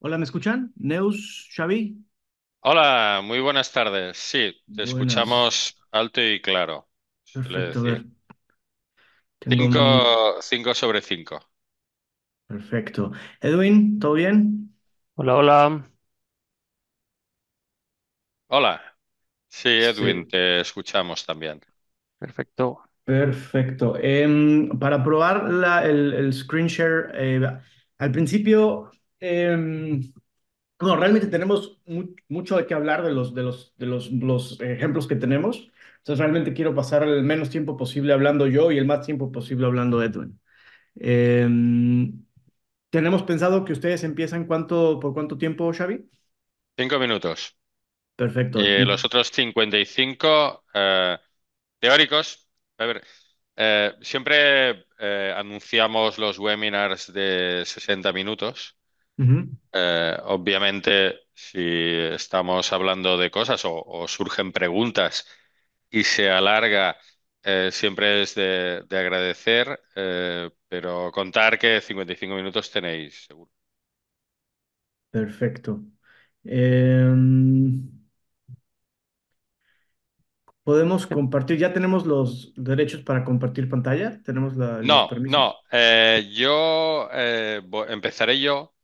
Hola, ¿me escuchan? Neus, Xavi. Hola, muy buenas tardes. Sí, te escuchamos alto y claro. Perfecto, Cinco, sobre cinco. Perfecto. Edwin, ¿todo bien? Hola, hola. Hola. Sí, Edwin, te escuchamos también. Perfecto. Perfecto. Em, para probar el, screen share, eh, al principio eh, realmente tenemos mucho de hablar de los, de los, de los, ejemplos que tenemos. Entonces, realmente quiero pasar el menos tiempo posible hablando yo y el más tiempo posible hablando Edwin. Em, tenemos pensado que ustedes empiezan cuánto, por cuánto tiempo, Xavi? Cinco minutos. Perfecto. Y los otros 55 eh, teóricos. A ver, eh, siempre eh, anunciamos los webinars de 60 minutos. Eh, obviamente, si estamos hablando de cosas o, surgen preguntas y se alarga, eh, siempre es de, agradecer, eh, pero contar que 55 minutos tenéis seguro. Perfecto. Em, Podemos compartir, ya tenemos los derechos para compartir pantalla, tenemos la, No, no, yo empezaré yo.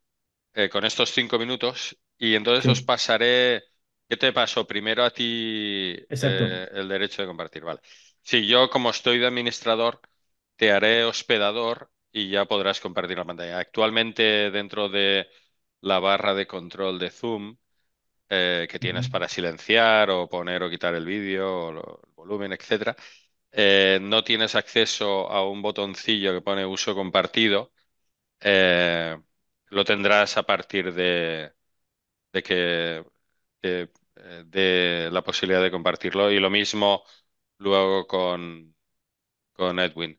Eh, con estos cinco minutos y entonces os pasaré. ¿Qué te pasó primero a ti eh, el derecho de compartir? Vale. Sí, yo como estoy de administrador, te haré hospedador y ya podrás compartir la pantalla. Actualmente dentro de la barra de control de Zoom eh, que tienes para silenciar o poner o quitar el vídeo, o el volumen, etcétera, no tienes acceso a un botoncillo que pone uso compartido. Eh, lo tendrás a partir de, que eh, de, la posibilidad de compartirlo. Y lo mismo luego con, con Edwin.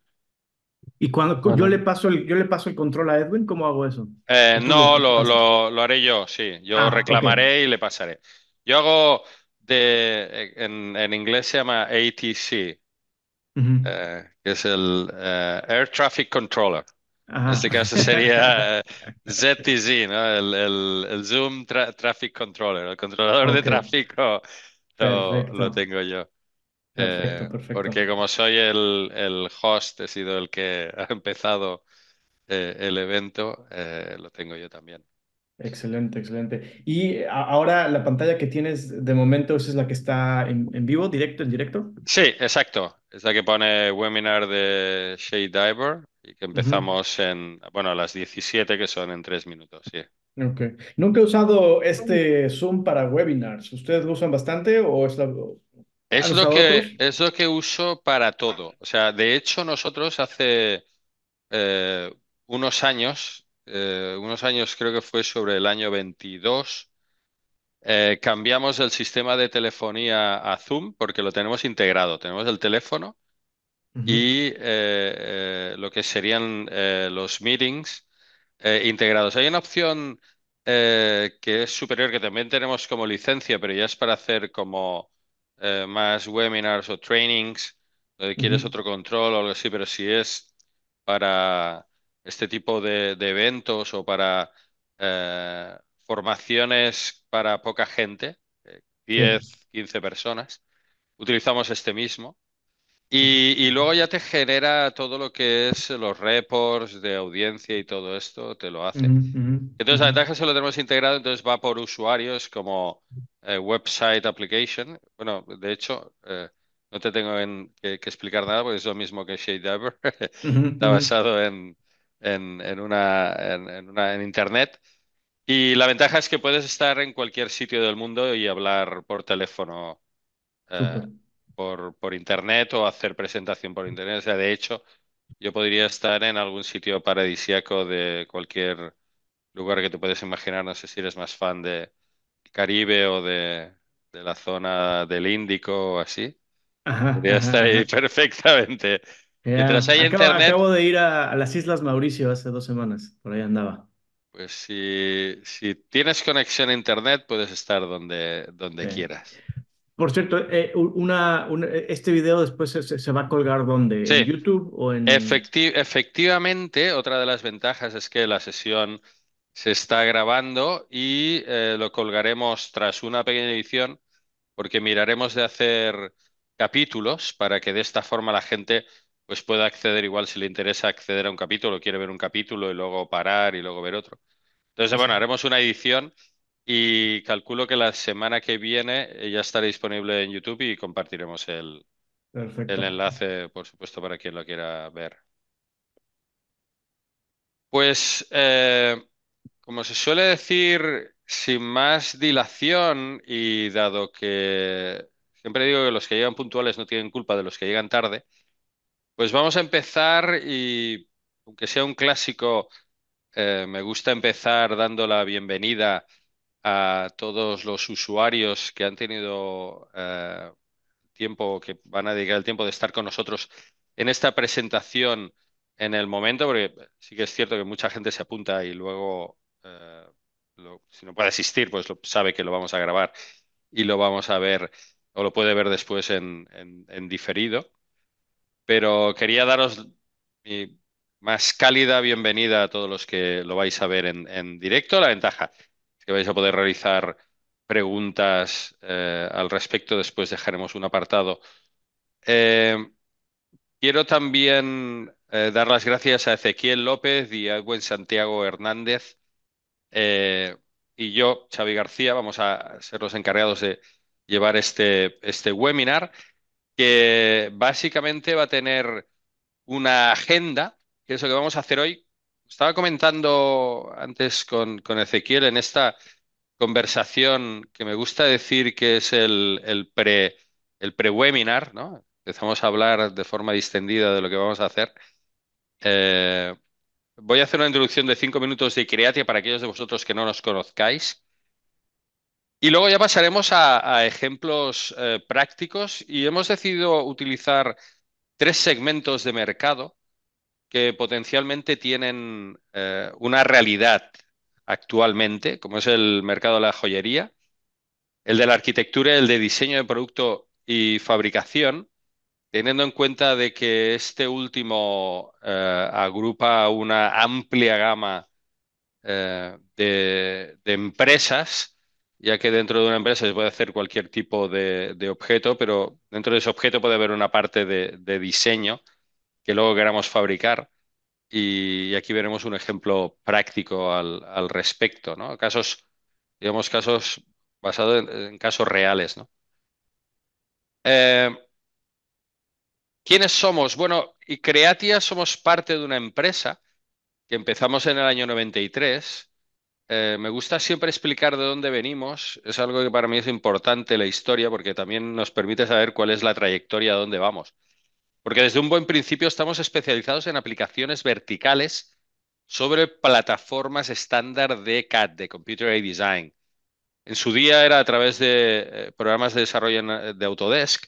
¿Y cuando yo le paso el, yo le paso el control a Edwin? ¿Cómo hago eso? Eh, no, lo, lo, haré yo, sí. Yo ah, reclamaré y le pasaré. Yo hago de eh, en, inglés se llama ATC, que es el Air Traffic Controller. En este caso sería ZTZ, eh, ¿no? el, el, el, Zoom Traffic Controller, el controlador de tráfico lo, tengo yo. Eh, porque como soy el, host, he sido el que ha empezado eh, el evento, lo tengo yo también. Excelente, excelente. Y ahora la pantalla que tienes de momento, es la que está en, en vivo, directo, en directo? Sí, exacto. Es la que pone webinar de Shade Diver y que empezamos en, bueno, a las 17 que son en tres minutos, sí. Ok. Nunca he usado este Zoom para webinars. ¿Ustedes lo usan bastante o es lo que, es lo que uso para todo. O sea, de hecho, nosotros hace eh, unos años eh, unos años creo que fue sobre el año 22, eh, cambiamos el sistema de telefonía a Zoom porque lo tenemos integrado. Tenemos el teléfono y eh, lo que serían los meetings integrados. Hay una opción que es superior, que también tenemos como licencia, pero ya es para hacer como más webinars o trainings, quieres otro control o algo así, pero si es para este tipo de, eventos o para eh, formaciones para poca gente, 10, eh, 15 personas, utilizamos este mismo. Y, luego ya te genera todo lo que es los reports de audiencia y todo esto, te lo hace. Entonces, la ventaja que lo tenemos integrado, entonces va por usuarios como eh, website application. Bueno, de hecho, no te tengo que, que, explicar nada porque es lo mismo que Shade Diver. Está basado en, en, en, una, Internet. Y la ventaja es que puedes estar en cualquier sitio del mundo y hablar por teléfono, eh, por, Internet o hacer presentación por Internet. O sea, de hecho, yo podría estar en algún sitio paradisíaco de cualquier lugar que te puedes imaginar. No sé si eres más fan de Caribe o de, la zona del Índico o así. podría estar ahí perfectamente acabo, de ir a, las Islas Mauricio hace dos semanas, por ahí andaba. Pues si, tienes conexión a internet, puedes estar donde, donde quieras. Por cierto, eh, una, este video después se, va a colgar donde, en YouTube o en... efectivamente, otra de las ventajas es que la sesión se está grabando y eh, lo colgaremos tras una pequeña edición porque miraremos de hacer capítulos para que de esta forma la gente pues pueda acceder igual si le interesa acceder a un capítulo, quiere ver un capítulo y luego parar y luego ver otro. Entonces, bueno, haremos una edición y calculo que la semana que viene eh, ya estará disponible en YouTube y compartiremos el, enlace, por supuesto, para quien lo quiera ver. Pues, eh, como se suele decir, sin más dilación y dado que siempre digo que los que llegan puntuales no tienen culpa de los que llegan tarde, pues vamos a empezar y aunque sea un clásico, eh, me gusta empezar dando la bienvenida a todos los usuarios que han tenido eh, tiempo, que van a dedicar el tiempo de estar con nosotros en esta presentación en el momento, porque sí que es cierto que mucha gente se apunta y luego, eh, si no puede asistir, pues lo, sabe que lo vamos a grabar y lo vamos a ver o lo puede ver después en diferido pero quería daros mi más cálida bienvenida a todos los que lo vais a ver en, directo. La ventaja es que vais a poder realizar preguntas eh, al respecto, después dejaremos un apartado. Eh, quiero también eh, dar las gracias a Ezequiel López y a buen Santiago Hernández. y yo, Xavi García, vamos a ser los encargados de llevar este, este webinar que básicamente va a tener una agenda, que es lo que vamos a hacer hoy. Estaba comentando antes con, Ezequiel en esta conversación que me gusta decir que es el, pre el pre-webinar, ¿no? Empezamos a hablar de forma distendida de lo que vamos a hacer. Eh, voy a hacer una introducción de cinco minutos de Creatia para aquellos de vosotros que no nos conozcáis. Y luego ya pasaremos a, ejemplos eh, prácticos y hemos decidido utilizar tres segmentos de mercado que potencialmente tienen eh, una realidad actualmente, como es el mercado de la joyería, el de la arquitectura, el de diseño de producto y fabricación, teniendo en cuenta de que este último eh, agrupa una amplia gama de, empresas ya que dentro de una empresa se puede hacer cualquier tipo de, objeto, pero dentro de ese objeto puede haber una parte de, diseño que luego queramos fabricar. Y, aquí veremos un ejemplo práctico al, respecto, ¿no? Casos, digamos, casos basados en, casos reales, ¿no? Eh, ¿Quiénes somos? Bueno, y Creatia somos parte de una empresa que empezamos en el año 93 eh, me gusta siempre explicar de dónde venimos. Es algo que para mí es importante la historia porque también nos permite saber cuál es la trayectoria a dónde vamos. Porque desde un buen principio estamos especializados en aplicaciones verticales sobre plataformas estándar de CAD, de Computer Aid Design. En su día era a través de eh, programas de desarrollo eh, de Autodesk,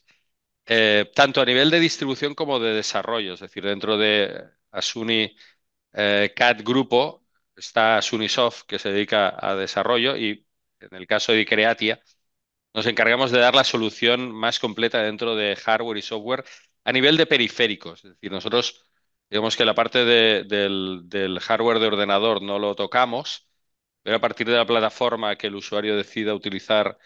tanto a nivel de distribución como de desarrollo, es decir, dentro de Asuni CAD Grupo está Sunisoft, que se dedica a desarrollo, y en el caso de Creatia, nos encargamos de dar la solución más completa dentro de hardware y software a nivel de periféricos. Es decir, nosotros digamos que la parte del, del, hardware de ordenador no lo tocamos, pero a partir de la plataforma que el usuario decida utilizar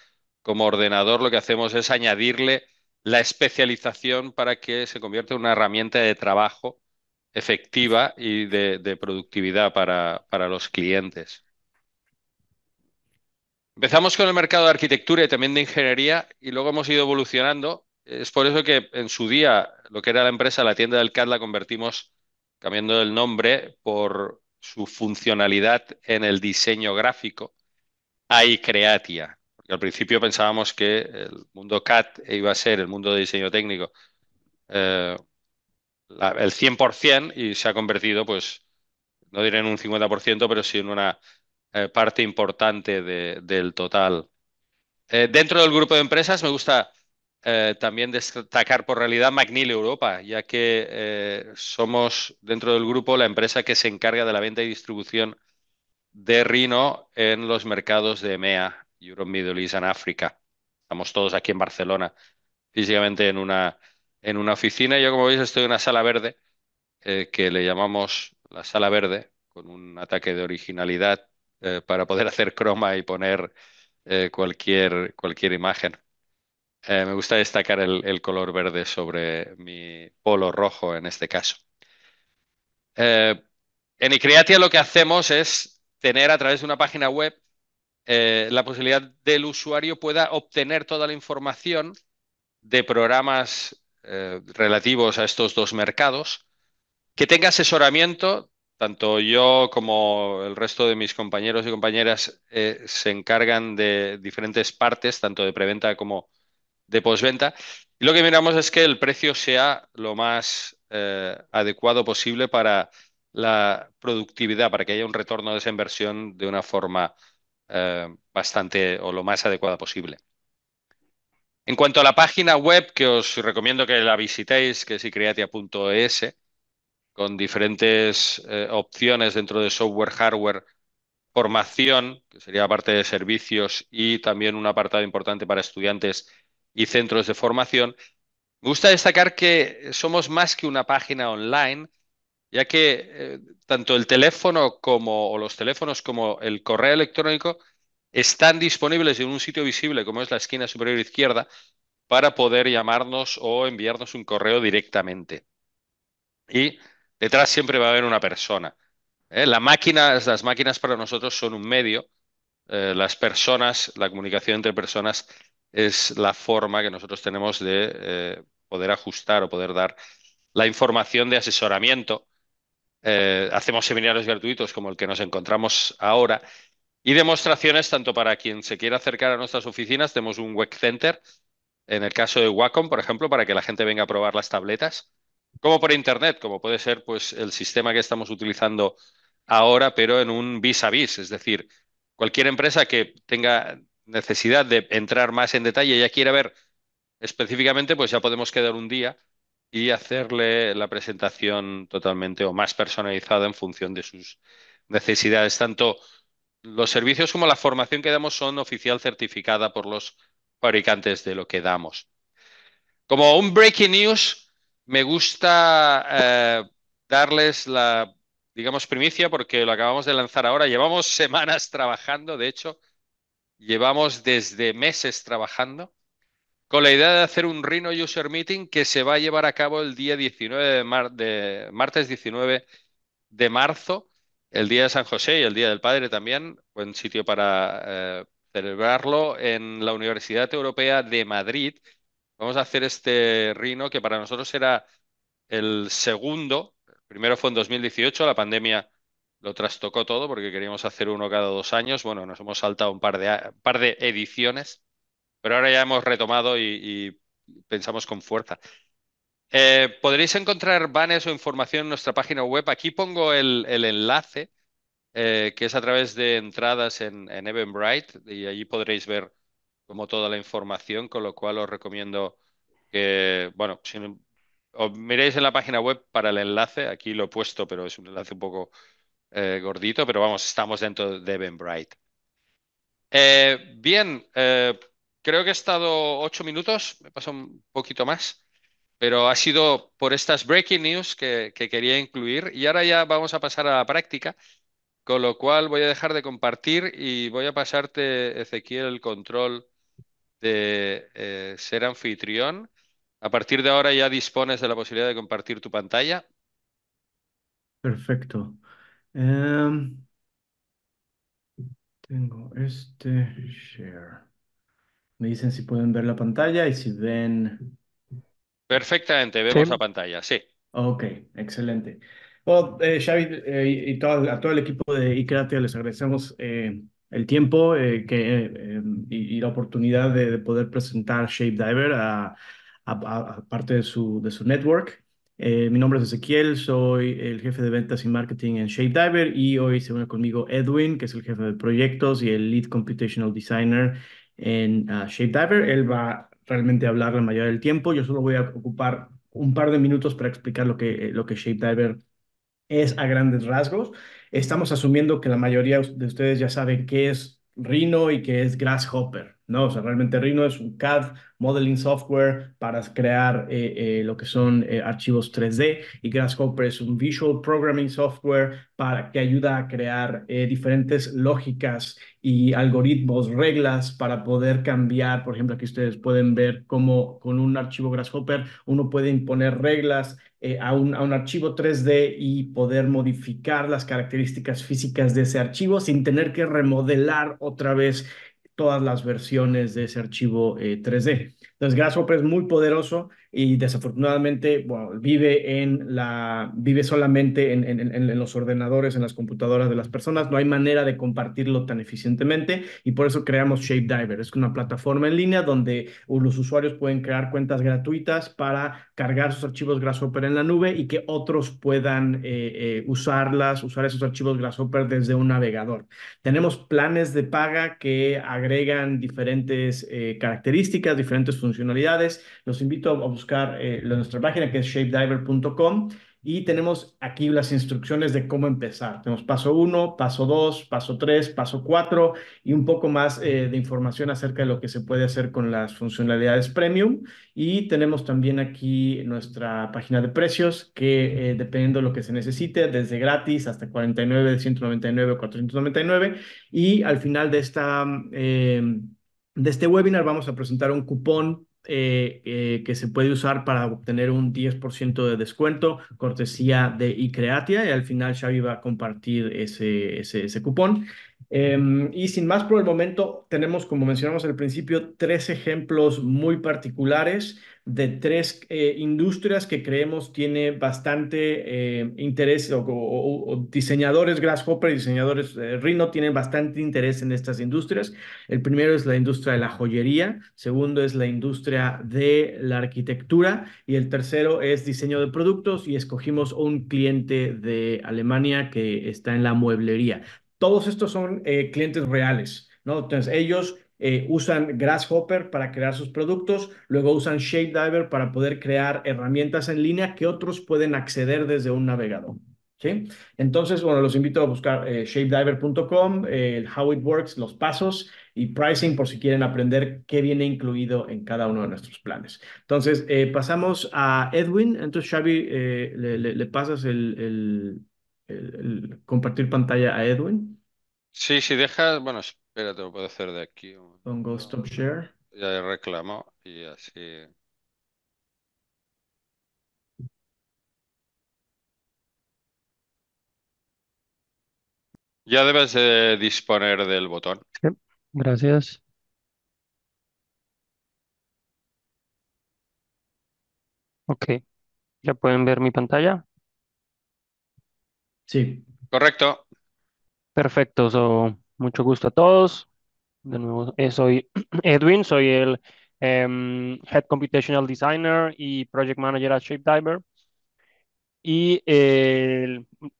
como ordenador, lo que hacemos es añadirle la especialización para que se convierta en una herramienta de trabajo efectiva y de, productividad para, para, los clientes. Empezamos con el mercado de arquitectura y también de ingeniería y luego hemos ido evolucionando. Es por eso que en su día lo que era la empresa, la tienda del CAD, la convertimos cambiando el nombre por su funcionalidad en el diseño gráfico a Creatia. al principio pensábamos que el mundo CAD iba a ser el mundo de diseño técnico. Eh, el 100% y se ha convertido, pues, no diré en un 50%, pero sí en una eh, parte importante del total. Eh, dentro del grupo de empresas me gusta eh, también destacar por realidad McNeil Europa, ya que somos dentro del grupo la empresa que se encarga de la venta y distribución de Rino en los mercados de EMEA, Europe, Middle East and África. Estamos todos aquí en Barcelona, físicamente en una en una oficina. Yo, como veis, estoy en una sala verde eh, que le llamamos la sala verde, con un ataque de originalidad eh, para poder hacer croma y poner eh, cualquier, cualquier imagen. me gusta destacar el, el, color verde sobre mi polo rojo en este caso. en Icreatia lo que hacemos es tener a través de una página web la posibilidad del usuario pueda obtener toda la información de programas eh, relativos a estos dos mercados, que tenga asesoramiento, tanto yo como el resto de mis compañeros y compañeras eh, se encargan de diferentes partes, tanto de preventa como de posventa. Y lo que miramos es que el precio sea lo más eh, adecuado posible para la productividad, para que haya un retorno de esa inversión de una forma bastante o lo más adecuada posible. En cuanto a la página web, que os recomiendo que la visitéis, que es icreatia.es, con diferentes eh, opciones dentro de software, hardware, formación, que sería parte de servicios, y también un apartado importante para estudiantes y centros de formación. Me gusta destacar que somos más que una página online, ya que eh, tanto el teléfono como, los teléfonos como el correo electrónico están disponibles en un sitio visible como es la esquina superior izquierda para poder llamarnos o enviarnos un correo directamente. Y detrás siempre va a haber una persona. ¿eh? las máquinas para nosotros son un medio. Eh, las personas, la comunicación entre personas es la forma que nosotros tenemos de eh, poder ajustar o poder dar la información de asesoramiento. hacemos seminarios gratuitos como el que nos encontramos ahora y demostraciones tanto para quien se quiera acercar a nuestras oficinas, tenemos un web center, en el caso de Wacom, por ejemplo, para que la gente venga a probar las tabletas, como por internet, como puede ser pues el sistema que estamos utilizando ahora, pero en un vis a vis, es decir, cualquier empresa que tenga necesidad de entrar más en detalle, y ya quiera ver específicamente, pues ya podemos quedar un día y hacerle la presentación totalmente o más personalizada en función de sus necesidades, tanto los servicios como la formación que damos son oficial certificada por los fabricantes de lo que damos. Como un breaking news, me gusta eh, darles la, digamos, primicia porque lo acabamos de lanzar ahora. Llevamos semanas trabajando, de hecho, llevamos desde meses trabajando con la idea de hacer un Rhino User Meeting que se va a llevar a cabo el día 19 de, mar martes 19 de marzo el Día de San José y el Día del Padre también, buen sitio para eh, celebrarlo en la Universidad Europea de Madrid. Vamos a hacer este rino que para nosotros era el segundo. El primero fue en 2018, la pandemia lo trastocó todo porque queríamos hacer uno cada dos años. Bueno, nos hemos saltado un par de, par de ediciones, pero ahora ya hemos retomado y pensamos con fuerza. Eh, podréis encontrar banners o información en nuestra página web. Aquí pongo el, enlace, eh, que es a través de entradas en, en Eventbrite, y allí podréis ver como toda la información, con lo cual os recomiendo que, bueno, miréis en la página web para el enlace. Aquí lo he puesto, pero es un enlace un poco eh, gordito, pero vamos, estamos dentro de Eventbrite. bien, creo que he estado ocho minutos, me pasa un poquito más pero ha sido por estas breaking news que, quería incluir y ahora ya vamos a pasar a la práctica, con lo cual voy a dejar de compartir y voy a pasarte, Ezequiel, el control de eh, ser anfitrión. A partir de ahora ya dispones de la posibilidad de compartir tu pantalla. Perfecto. Em, tengo este share. Me dicen si pueden ver la pantalla y si ven Perfectamente, vemos la pantalla, sí. Ok, excelente. Bueno, eh, Xavi eh, y a todo el equipo de Icratia les agradecemos eh, el tiempo que, y, la oportunidad de, poder presentar Shape Diver a, parte de su, de su network. mi nombre es Ezequiel, soy el jefe de ventas y marketing en ShapeDiver Diver y hoy se une conmigo Edwin, que es el jefe de proyectos y el lead computational designer en ah, ShapeDiver. Diver. Él va realmente hablar la mayoría del tiempo. Yo solo voy a ocupar un par de minutos para explicar lo que, eh, lo que Shapediver es a grandes rasgos. Estamos asumiendo que la mayoría de ustedes ya saben qué es Rhino y qué es Grasshopper. ¿no? O sea, realmente Rhino es un CAD modeling software para crear eh, eh, lo que son eh, archivos 3D y Grasshopper es un visual programming software para que ayuda a crear diferentes lógicas y algoritmos, reglas para poder cambiar. Por ejemplo, aquí ustedes pueden ver cómo con un archivo Grasshopper uno puede imponer reglas a un, a, un, archivo 3D y poder modificar las características físicas de ese archivo sin tener que remodelar otra vez todas las versiones de ese archivo 3D. Eh, entonces, Grasshopper es muy poderoso y desafortunadamente bueno, vive, en la, vive solamente en, en, en, los ordenadores, en las computadoras de las personas. No hay manera de compartirlo tan eficientemente y por eso creamos Shapediver. Es una plataforma en línea donde los usuarios pueden crear cuentas gratuitas para cargar sus archivos Grasshopper en la nube y que otros puedan eh, eh, usarlas, usar esos archivos Grasshopper desde un navegador. Tenemos planes de paga que agregan diferentes eh, características, diferentes funciones funcionalidades. Los invito a buscar eh, nuestra página que es shapediver.com y tenemos aquí las instrucciones de cómo empezar. Tenemos paso 1, paso 2, paso 3, paso 4 y un poco más eh, de información acerca de lo que se puede hacer con las funcionalidades premium. Y tenemos también aquí nuestra página de precios que eh, dependiendo de lo que se necesite, desde gratis hasta 49, 199, 499. Y al final de esta... Eh, de este webinar vamos a presentar un cupón eh, eh, que se puede usar para obtener un 10% de descuento, cortesía de iCreatia, y al final Xavi va a compartir ese, ese, ese cupón. Em, y sin más por el momento, tenemos, como mencionamos al principio, tres ejemplos muy particulares de tres eh, industrias que creemos tiene bastante eh, interés o, diseñadores Grasshopper y diseñadores eh, Rhino tienen bastante interés en estas industrias. El primero es la industria de la joyería, segundo es la industria de la arquitectura y el tercero es diseño de productos y escogimos un cliente de Alemania que está en la mueblería. Todos estos son eh, clientes reales, ¿no? Entonces ellos eh, usan Grasshopper para crear sus productos, luego usan Shapediver para poder crear herramientas en línea que otros pueden acceder desde un navegador. ¿sí? Entonces, bueno, los invito a buscar eh, shapediver.com, el how it works, los pasos y pricing por si quieren aprender qué viene incluido en cada uno de nuestros planes. Entonces, pasamos a Edwin. Entonces, Xavi, le, pasas el compartir pantalla a Edwin. Sí, si dejas, bueno, espérate, lo puedo hacer de aquí. Pongo stop share. Ya reclamo y así. Ya debes de disponer del botón. Sí, gracias. Ok, ¿ya pueden ver mi pantalla? Sí. Correcto. Perfecto, so, mucho gusto a todos. De nuevo, eh, soy Edwin, soy el em, Head Computational Designer y Project Manager at Shapediver. Y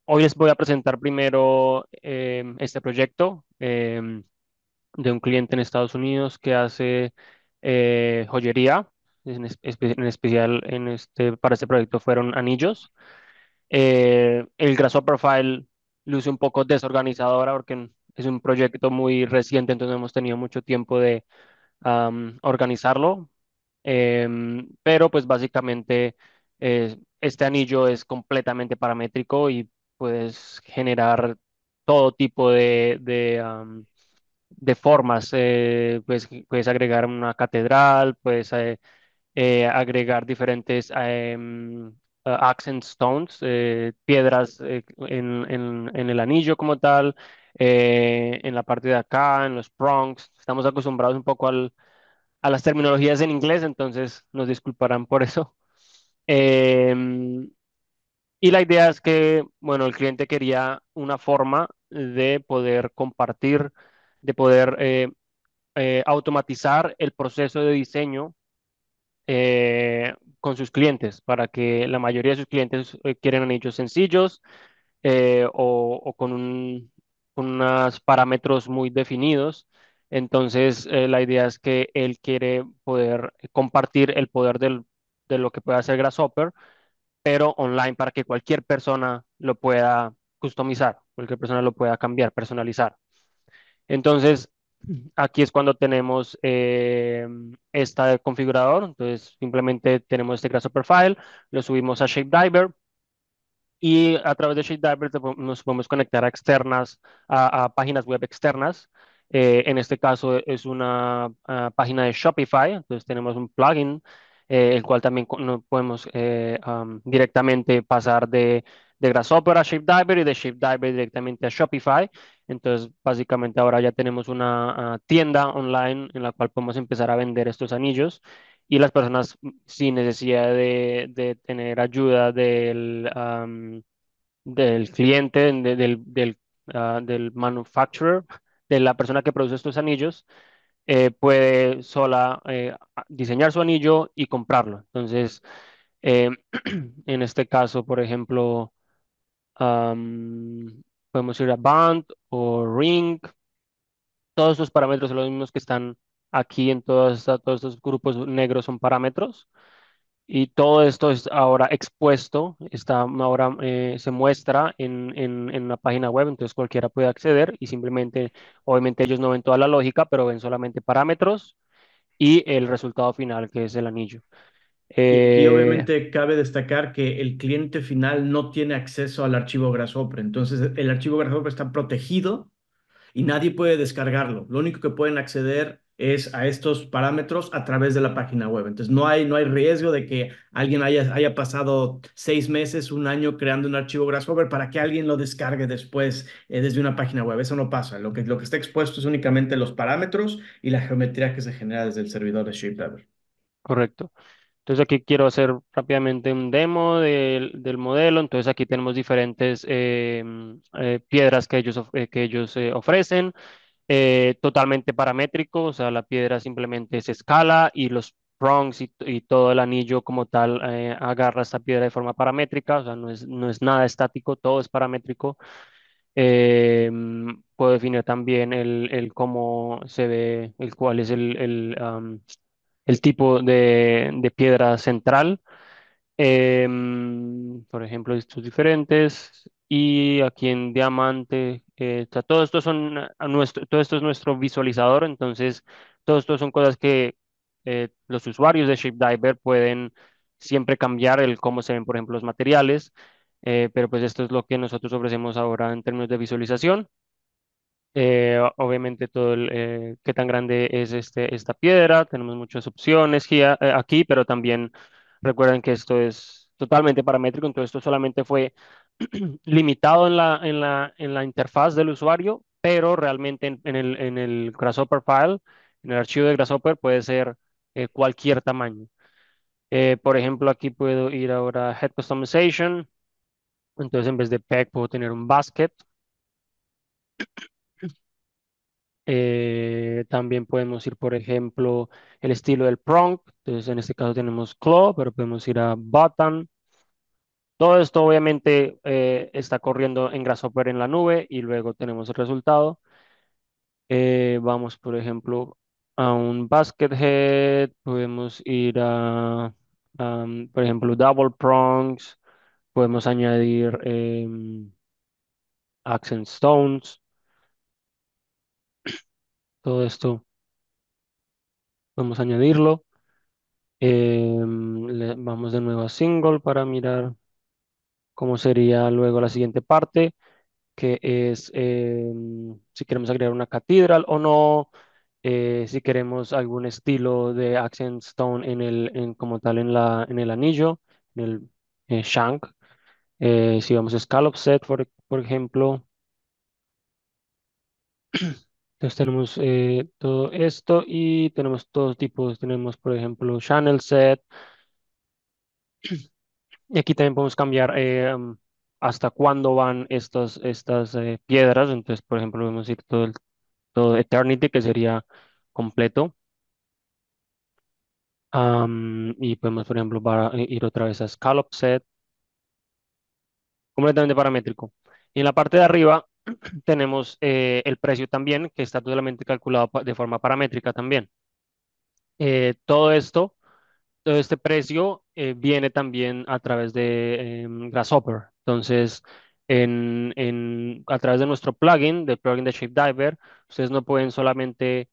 hoy les voy a presentar primero em, este proyecto em, de un cliente en Estados Unidos que hace eh, joyería. En, especial en este, para este proyecto fueron anillos. Eh, el Grasshopper Profile, luce un poco desorganizadora porque es un proyecto muy reciente, entonces no hemos tenido mucho tiempo de organizarlo. Em, pero pues básicamente eh, este anillo es completamente paramétrico y puedes generar todo tipo de, de, formas. Eh, pues, puedes agregar una catedral, puedes eh, agregar diferentes em, eh, accent stones, eh, piedras eh, en, en, en, el anillo como tal, en la parte de acá, en los prongs. Estamos acostumbrados un poco al, a las terminologías en inglés, entonces nos disculparán por eso. Em, y la idea es que, bueno, el cliente quería una forma de poder compartir, de poder automatizar el proceso de diseño eh, con sus clientes, para que la mayoría de sus clientes eh, quieren anillos sencillos eh, o, con, unos parámetros muy definidos. Entonces, la idea es que él quiere poder compartir el poder de lo que puede hacer Grasshopper, pero online para que cualquier persona lo pueda customizar, cualquier persona lo pueda cambiar, personalizar. Entonces, Aquí es cuando tenemos este esta configurador, entonces simplemente tenemos este caso profile, lo subimos a ShapeDiver y a través de ShapeDiver nos podemos conectar a externas, a, páginas web externas. Eh, en este caso es una página de Shopify, entonces tenemos un plugin, eh, el cual también podemos directamente pasar de de Grasshopper a Shapediver y de Shapediver directamente a Shopify. Entonces, básicamente ahora ya tenemos una ah, tienda online en la cual podemos empezar a vender estos anillos y las personas sin necesidad de, tener ayuda del, del cliente, del, del, ah, del manufacturer, de la persona que produce estos anillos, eh, puede sola eh, diseñar su anillo y comprarlo. Entonces, eh, en este caso, por ejemplo, podemos ir a band o ring. Todos los parámetros son los mismos que están aquí en todos, todos estos grupos negros son parámetros. Y todo esto es ahora expuesto, está ahora eh, se muestra en, en, una página web, entonces cualquiera puede acceder y simplemente, obviamente ellos no ven toda la lógica, pero ven solamente parámetros y el resultado final, que es el anillo y, eh, obviamente cabe destacar que el cliente final no tiene acceso al archivo Grasshopper. Entonces, el archivo Grasshopper está protegido y nadie puede descargarlo. Lo único que pueden acceder es a estos parámetros a través de la página web. Entonces, no hay, no hay riesgo de que alguien haya, haya pasado seis meses, un año creando un archivo Grasshopper para que alguien lo descargue después eh, desde una página web. Eso no pasa. Lo que, lo que está expuesto es únicamente los parámetros y la geometría que se genera desde el servidor de Shapeweaver. Correcto. Entonces aquí quiero hacer rápidamente un demo del modelo. Entonces aquí tenemos diferentes eh, eh, piedras que ellos, eh, que ellos ofrecen. totalmente paramétrico, o sea, la piedra simplemente se escala y los prongs y, todo el anillo como tal agarra esta piedra de forma paramétrica, o sea, no es, no es nada estático, todo es paramétrico. puedo definir también el, el, cómo se ve, el cuál es el, el el tipo de, piedra central. Em, por ejemplo, estos diferentes. Y aquí en diamante, eh, todo esto son eh, nuestro, todo esto es nuestro visualizador. Entonces, todo esto son cosas que eh, los usuarios de ShapeDiver pueden siempre cambiar el cómo se ven, por ejemplo, los materiales. Eh, pero pues esto es lo que nosotros ofrecemos ahora en términos de visualización. Eh, obviamente todo el, eh, qué tan grande es este, esta piedra, tenemos muchas opciones eh, aquí, pero también recuerden que esto es totalmente paramétrico, entonces esto solamente fue limitado en la, en la, en la interfaz del usuario, pero realmente en, el, en el Grasshopper file, en el archivo de Grasshopper puede ser cualquier tamaño. por ejemplo, aquí puedo ir ahora a Head Customization, entonces en vez de Pack puedo tener un Basket. Eh, también podemos ir, por ejemplo, el estilo del prong. Entonces, en este caso tenemos claw, pero podemos ir a button. Todo esto obviamente eh, está corriendo en Grasshopper en la nube y luego tenemos el resultado. Eh, vamos, por ejemplo, a un basket head. Podemos ir a, mm, por ejemplo, double prongs. Podemos añadir em, accent stones. Todo esto vamos a añadirlo. Em, vamos de nuevo a single para mirar cómo sería luego la siguiente parte, que es em, si queremos agregar una catedral o no, eh, si queremos algún estilo de accent stone en el, en, como tal en, la, en el anillo, en el shank, eh, si vamos a scallop set, por ejemplo. Entonces tenemos eh, todo esto y tenemos todos tipos. Tenemos, por ejemplo, channel set. Y aquí también podemos cambiar eh, mm, hasta cuándo van estas, estas eh, piedras. Entonces, por ejemplo, podemos ir todo, el, todo eternity, que sería completo. y podemos, por ejemplo, para, ir otra vez a scallop set. Completamente paramétrico. Y en la parte de arriba tenemos eh, el precio también, que está totalmente calculado de forma paramétrica también. Eh, todo esto, todo este precio eh, viene también a través de em, Grasshopper. Entonces, en, en, a través de nuestro plugin, del plugin de ShapeDiver, ustedes no pueden solamente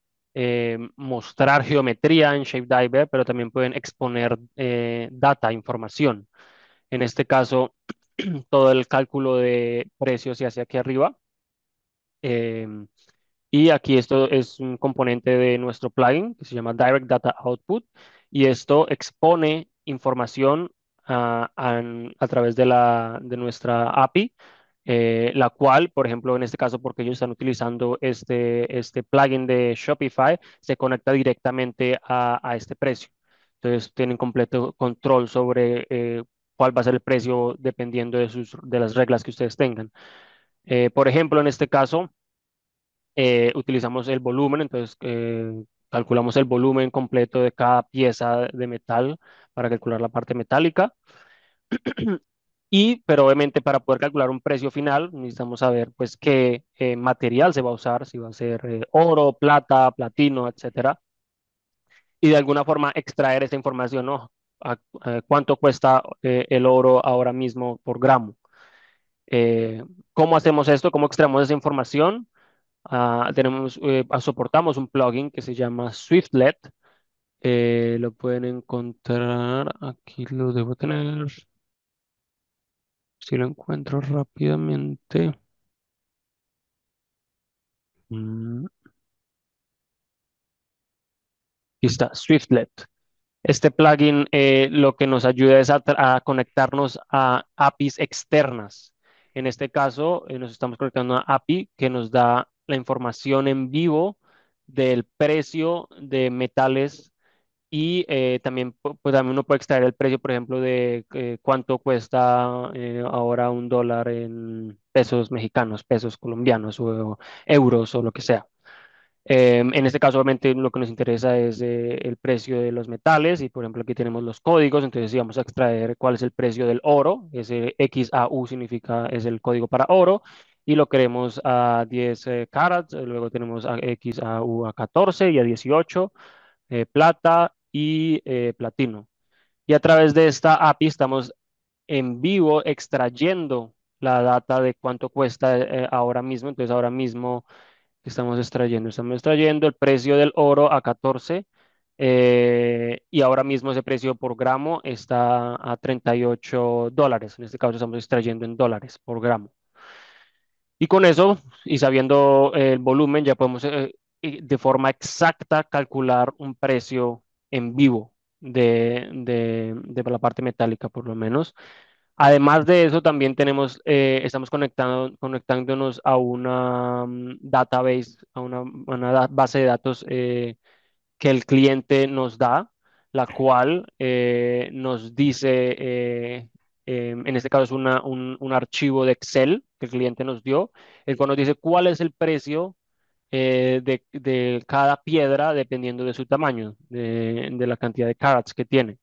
mostrar geometría en ShapeDiver, pero también pueden exponer data, información. En este caso, todo el cálculo de precios se hacia aquí arriba. Em, y aquí esto es un componente de nuestro plugin que se llama Direct Data Output y esto expone información a, través de, la, de nuestra API, eh, la cual, por ejemplo, en este caso, porque ellos están utilizando este, este plugin de Shopify, se conecta directamente a, a este precio. Entonces, tienen completo control sobre eh, cuál va a ser el precio dependiendo de, sus, de las reglas que ustedes tengan. Eh, por ejemplo, en este caso, eh, utilizamos el volumen, entonces eh, calculamos el volumen completo de cada pieza de metal para calcular la parte metálica. Y, pero obviamente para poder calcular un precio final necesitamos saber pues qué material se va a usar, si va a ser oro, plata, platino, etc. y de alguna forma extraer esa información, ¿no? Eh, cuánto cuesta eh, el oro ahora mismo por gramo. Eh, ¿Cómo hacemos esto? ¿Cómo extraemos esa información? Ah, tenemos, ah, soportamos un plugin que se llama Swiftlet. lo pueden encontrar, aquí lo debo tener. Si lo encuentro rápidamente. Mm. Aquí está, Swiftlet. Este plugin eh, lo que nos ayuda es a, conectarnos a APIs externas. En este caso, eh, nos estamos conectando a una API que nos da la información en vivo del precio de metales y eh, también, pues, también uno puede extraer el precio, por ejemplo, de cuánto cuesta ahora un dólar en pesos mexicanos, pesos colombianos o euros o lo que sea. Em, en este caso, obviamente, lo que nos interesa es eh, el precio de los metales y, por ejemplo, aquí tenemos los códigos, entonces si vamos a extraer cuál es el precio del oro, ese XAU significa, es el código para oro, y lo queremos a 10 eh, carats, eh, luego tenemos a XAU a 14 y a 18, plata y platino. Y a través de esta API estamos en vivo extrayendo la data de cuánto cuesta ahora mismo, entonces ahora mismo estamos extrayendo. Estamos extrayendo el precio del oro a 14 eh, y ahora mismo ese precio por gramo está a 38 dólares. En este caso estamos extrayendo en dólares por gramo. Y con eso, y sabiendo eh, el volumen, ya podemos eh, de forma exacta calcular un precio en vivo de, de, de la parte metálica, por lo menos. Además de eso, también tenemos, eh, estamos conectando, conectándonos a una mm, database, a una, base de datos eh, que el cliente nos da, la cual eh, nos dice, em, en este caso es un, archivo de Excel que el cliente nos dio, el cual nos dice cuál es el precio de, cada piedra dependiendo de su tamaño, de, la cantidad de carats que tiene.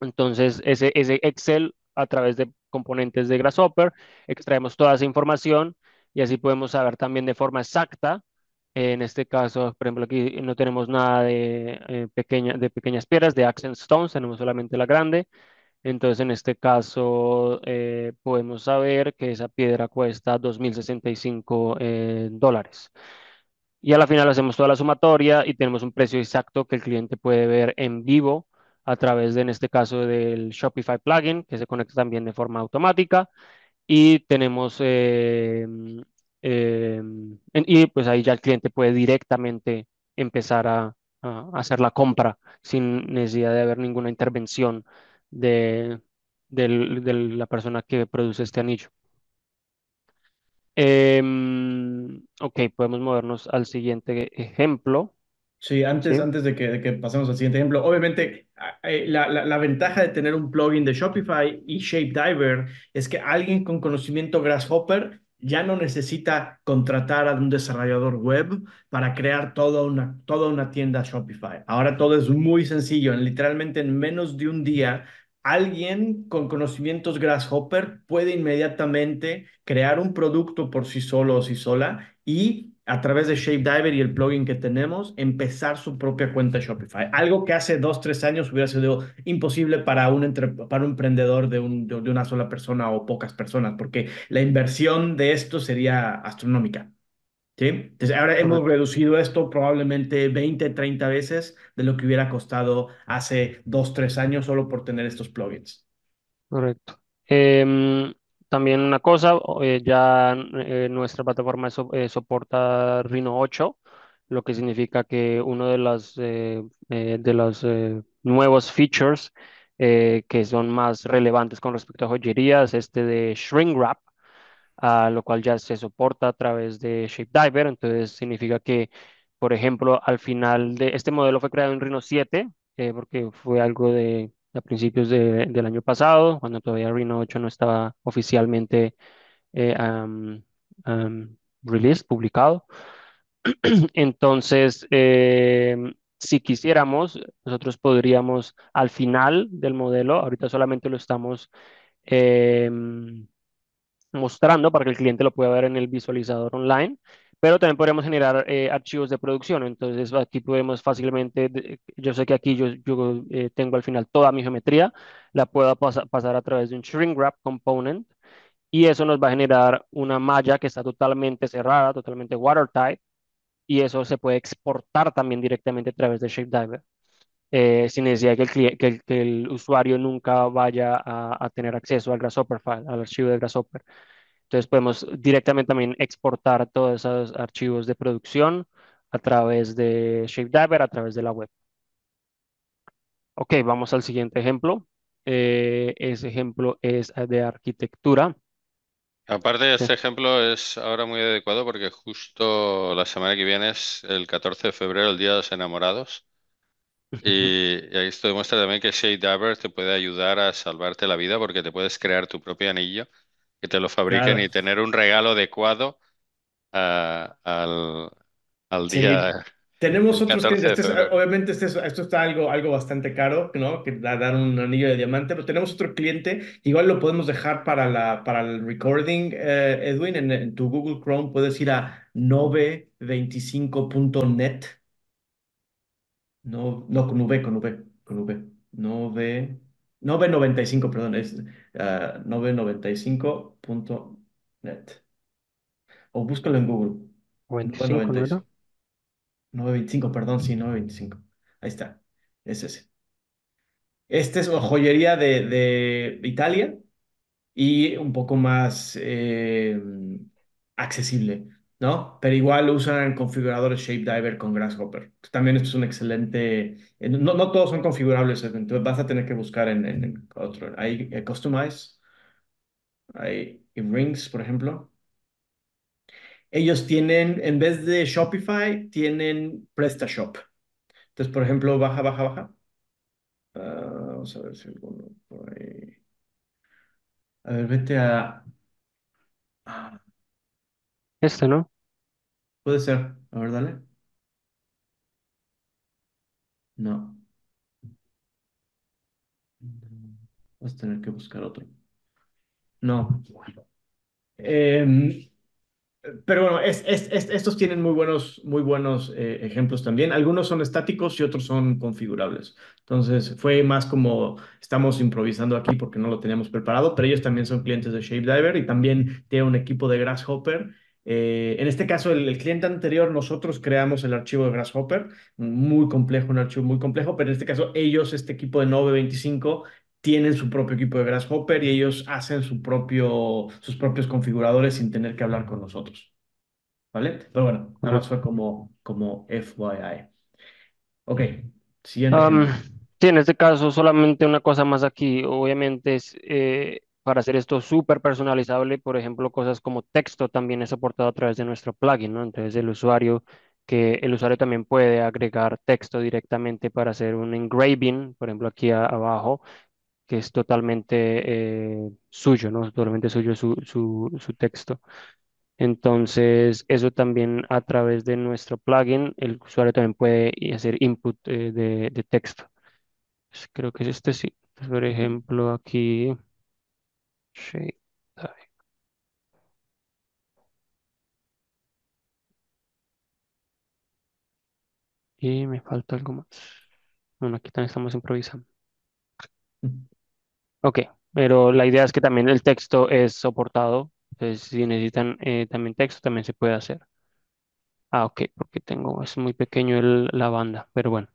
Entonces, ese, ese Excel a través de componentes de Grasshopper, extraemos toda esa información y así podemos saber también de forma exacta, en este caso, por ejemplo, aquí no tenemos nada de, eh, pequeña, de pequeñas piedras, de accent stones, tenemos solamente la grande, entonces en este caso eh, podemos saber que esa piedra cuesta 2.065 eh, dólares. Y a la final hacemos toda la sumatoria y tenemos un precio exacto que el cliente puede ver en vivo a través de, en este caso, del Shopify plugin, que se conecta también de forma automática. Y tenemos, em, em, y pues ahí ya el cliente puede directamente empezar a, hacer la compra sin necesidad de haber ninguna intervención de, la persona que produce este anillo. Em, ok, podemos movernos al siguiente ejemplo. Sí, antes, antes de que, pasemos al siguiente ejemplo, obviamente eh, la, ventaja de tener un plugin de Shopify y Shapediver es que alguien con conocimiento Grasshopper ya no necesita contratar a un desarrollador web para crear toda una, toda una tienda Shopify. Ahora todo es muy sencillo, literalmente en menos de un día alguien con conocimientos Grasshopper puede inmediatamente crear un producto por sí solo o sí sola y a través de Diver y el plugin que tenemos, empezar su propia cuenta Shopify. Algo que hace dos, tres años hubiera sido imposible para un, para un emprendedor de, un, de, una sola persona o pocas personas, porque la inversión de esto sería astronómica. ¿sí? Entonces, ahora hemos reducido esto probablemente 20, 30 veces de lo que hubiera costado hace dos, tres años solo por tener estos plugins. Correcto. Em, también una cosa, eh, ya eh, nuestra plataforma eh, soporta Rhino 8, lo que significa que uno de los, de los nuevos features que son más relevantes con respecto a joyerías, este de Shrink Wrap, lo cual ya se soporta a través de Shape Diver. entonces significa que, por ejemplo, al final de este modelo fue creado en Rhino 7, porque fue algo de a principios del año pasado, cuando todavía reno 8 no estaba oficialmente eh, publicado. Entonces, em, si quisiéramos, nosotros podríamos al final del modelo, ahorita solamente lo estamos em, mostrando para que el cliente lo pueda ver en el visualizador online, pero también podemos generar eh, archivos de producción. Entonces aquí podemos fácilmente, yo sé que aquí yo, eh, tengo al final toda mi geometría, la puedo pasar a través de un shrink wrap component y eso nos va a generar una malla que está totalmente cerrada, totalmente watertight y eso se puede exportar también directamente a través de ShapeDiver. Eh, sin necesidad que el, que, el, usuario nunca vaya a, a, tener acceso al Grasshopper file, al archivo de Grasshopper. Entonces podemos directamente también exportar todos esos archivos de producción a través de Shapediver, a través de la web. Ok, vamos al siguiente ejemplo. Eh, ese ejemplo es de arquitectura. Aparte, este ejemplo es ahora muy adecuado porque justo la semana que viene es el 14 de febrero, el Día de los Enamorados. Y, ahí esto demuestra también que ShapeDiver te puede ayudar a salvarte la vida porque te puedes crear tu propio anillo te lo fabriquen y tener un regalo adecuado ah, al, día. Tenemos otros clientes este obviamente este esto está algo, algo bastante caro, ¿no? Que dar un anillo de diamante, pero tenemos otro cliente, igual lo podemos dejar para, la, para el recording, eh, Edwin, en, tu Google Chrome puedes ir a 925.net. No, no, con V, con V, con V. 9, 995, perdón, es 995.net. O búscalo en Google. 95, 925, perdón, sí, 925. Ahí está. Es ese. Este es joyería de, Italia y un poco más eh, accesible. ¿no? Pero igual usan configuradores Shapediver con Grasshopper. También esto es un excelente... Eh, no, todos son configurables, eh, entonces vas a tener que buscar en, otro. Hay eh, Customize, hay Rings, por ejemplo. Ellos tienen, en vez de Shopify, tienen PrestaShop. Entonces, por ejemplo, baja, baja, baja. Ah, vamos a ver si alguno por ahí. A ver, vete a... Ah, este, ¿no? Puede ser. A ver, dale. No. Vas a tener que buscar otro. No. Em, pero bueno, es- estos tienen muy buenos, muy buenos eh, ejemplos también. Algunos son estáticos y otros son configurables. Entonces, fue más como estamos improvisando aquí porque no lo teníamos preparado, pero ellos también son clientes de Shapediver y también tiene un equipo de Grasshopper eh, en este caso, el, cliente anterior, nosotros creamos el archivo de Grasshopper, muy complejo, un archivo muy complejo, pero en este caso, ellos, este equipo de NoVe25, tienen su propio equipo de Grasshopper y ellos hacen sus propios configuradores sin tener que hablar con nosotros. ¿Vale? Pero bueno, nada más fue como, como FYI. Ok, um, siguiente. sí, en este caso, solamente una cosa más aquí, obviamente, es eh, para hacer esto súper personalizable, por ejemplo, cosas como texto también es soportado a través de nuestro plugin, ¿no? Entonces el usuario que el usuario también puede agregar texto directamente para hacer un engraving, por ejemplo, aquí abajo, que es totalmente eh, suyo, ¿no? Totalmente suyo su, texto. Entonces, eso también a través de nuestro plugin, el usuario también puede hacer input eh, de, texto. Pues, creo que es este sí. Por ejemplo, aquí y me falta algo más. Bueno, aquí también estamos improvisando. Ok, pero la idea es que también el texto es soportado. Entonces, si necesitan eh, también texto, también se puede hacer. Ah, ok, porque tengo, es muy pequeño la banda, pero bueno.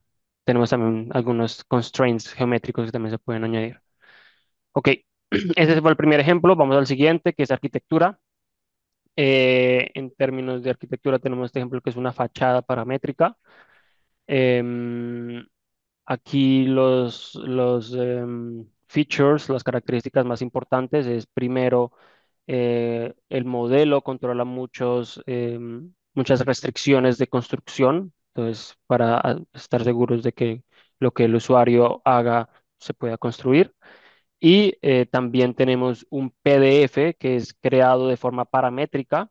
Tenemos también algunos constraints geométricos que también se pueden añadir. Ok, ese fue el primer ejemplo. Vamos al siguiente, que es arquitectura. Eh, en términos de arquitectura tenemos este ejemplo que es una fachada paramétrica. Em, aquí los, em, features, las características más importantes es primero eh, el modelo controla muchos, em, muchas restricciones de construcción. Entonces, para ah, estar seguros de que lo que el usuario haga se pueda construir. Y eh, también tenemos un PDF que es creado de forma paramétrica,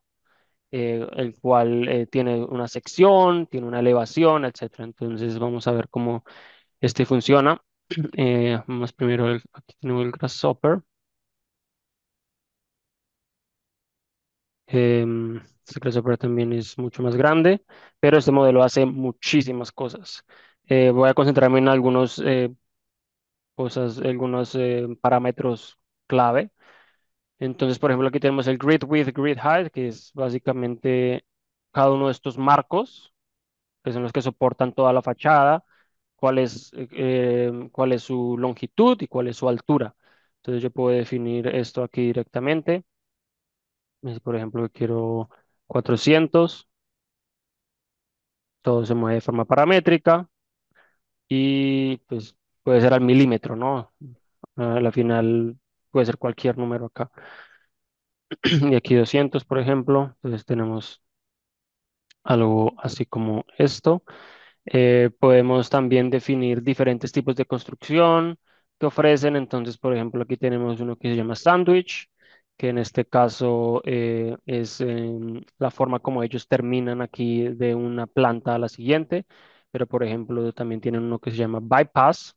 eh, el cual eh, tiene una sección, tiene una elevación, etc. Entonces vamos a ver cómo este funciona. vamos primero, aquí tenemos el Grasshopper. Em, este Grasshopper también es mucho más grande, pero este modelo hace muchísimas cosas. voy a concentrarme en algunos cosas, algunos eh, parámetros clave. Entonces, por ejemplo, aquí tenemos el grid width, grid height, que es básicamente cada uno de estos marcos, que son los que soportan toda la fachada, cuál es, eh, eh, cuál es su longitud y cuál es su altura. Entonces yo puedo definir esto aquí directamente. Por ejemplo, quiero 400. Todo se mueve de forma paramétrica. Y pues puede ser al milímetro, ¿no? A la final puede ser cualquier número acá. Y aquí 200, por ejemplo, entonces tenemos algo así como esto. Eh, podemos también definir diferentes tipos de construcción que ofrecen. Entonces, por ejemplo, aquí tenemos uno que se llama sandwich, que en este caso eh, es em, la forma como ellos terminan aquí de una planta a la siguiente. Pero, por ejemplo, también tienen uno que se llama bypass,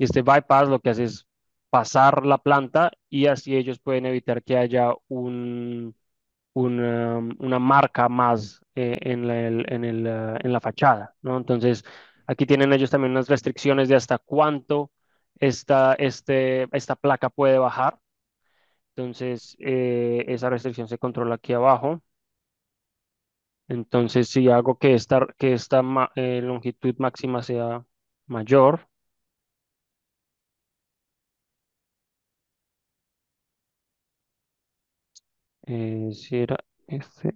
y este bypass lo que hace es pasar la planta y así ellos pueden evitar que haya un, um, una, marca más eh, en, la, uh, en, la, fachada, ¿no? Entonces, aquí tienen ellos también unas restricciones de hasta cuánto esta, este, esta placa puede bajar. Entonces, eh, esa restricción se controla aquí abajo. Entonces, si hago que esta, que esta eh, longitud máxima sea mayor, Eh, si era este.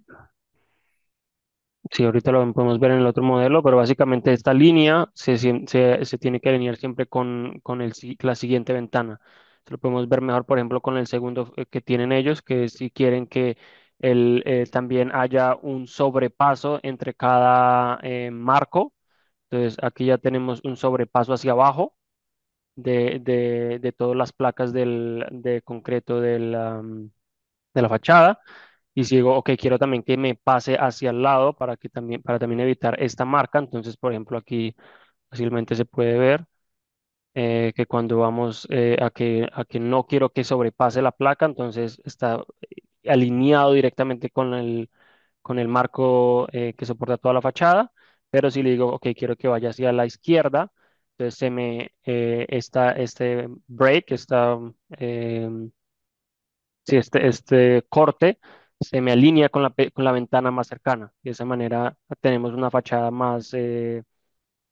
Sí, ahorita lo podemos ver en el otro modelo, pero básicamente esta línea se, se, se tiene que alinear siempre con, con el, la siguiente ventana. se lo podemos ver mejor, por ejemplo, con el segundo eh, que tienen ellos, que si quieren que el, eh, también haya un sobrepaso entre cada marco. Entonces, aquí ya tenemos un sobrepaso hacia abajo de, de, de todas las placas del, de concreto del, de la fachada. Y si digo, ok, quiero también que me pase hacia el lado para, que también, para también evitar esta marca, entonces, por ejemplo, aquí fácilmente se puede ver eh, que cuando vamos eh, a, que, a que no quiero que sobrepase la placa, entonces está eh, alineado directamente con el, con el marco que soporta toda la fachada, pero si le digo, ok, quiero que vaya hacia la izquierda, entonces se me, está este break, está si este, este corte se me alinea con la, con la ventana más cercana. De esa manera tenemos una fachada más, eh,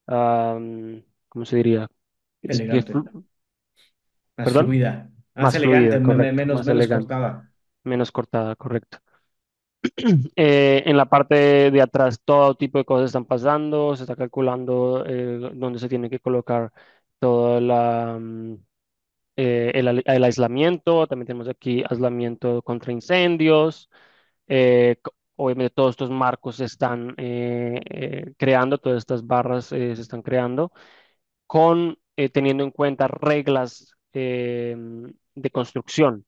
¿cómo se diría? Más Más, elegante, menos, menos cortada. Menos cortada, correcto. Eh, en la parte de atrás todo tipo de cosas están pasando, se está calculando eh, dónde se tiene que colocar toda la, mm, eh, el, aislamiento, también tenemos aquí aislamiento contra incendios. Eh, obviamente todos estos marcos se están eh, creando, todas estas barras se están creando, con teniendo en cuenta reglas de construcción.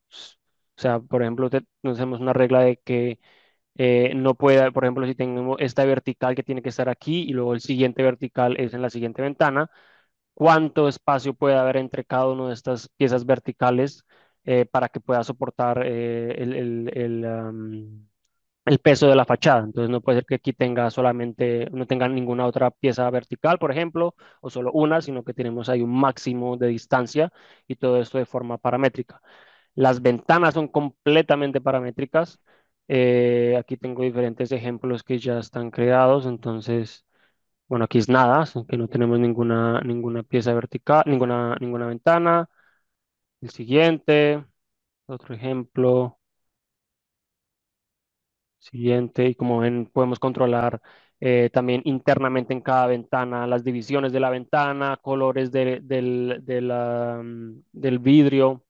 O sea, por ejemplo, tenemos una regla de que no pueda por ejemplo, si tenemos esta vertical que tiene que estar aquí y luego el siguiente vertical es en la siguiente ventana, cuánto espacio puede haber entre cada una de estas piezas verticales eh, para que pueda soportar eh, el, peso de la fachada. Entonces no puede ser que aquí tenga solamente, no tenga ninguna otra pieza vertical, por ejemplo, o solo una, sino que tenemos ahí un máximo de distancia y todo esto de forma paramétrica. Las ventanas son completamente paramétricas. Eh, aquí tengo diferentes ejemplos que ya están creados, entonces bueno, aquí es nada, que no tenemos ninguna, ninguna pieza vertical, ninguna, ninguna ventana. El siguiente, otro ejemplo. Siguiente, y como ven, podemos controlar eh, también internamente en cada ventana las divisiones de la ventana, colores del, mm, del vidrio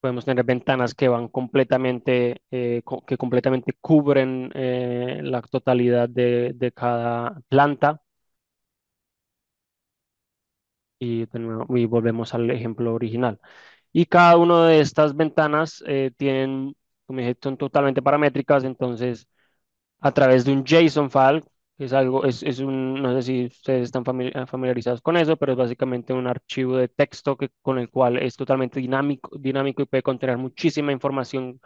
podemos tener ventanas que van completamente, eh, que completamente cubren eh, la totalidad de, cada planta. Y, volvemos al ejemplo original. Y cada una de estas ventanas eh, tienen, como dije, son totalmente paramétricas, entonces a través de un JSON file es algo, es, un, no sé si ustedes están ah, familiarizados con eso, pero es básicamente un archivo de texto con el cual es totalmente dinámico, dinámico y puede contener muchísima información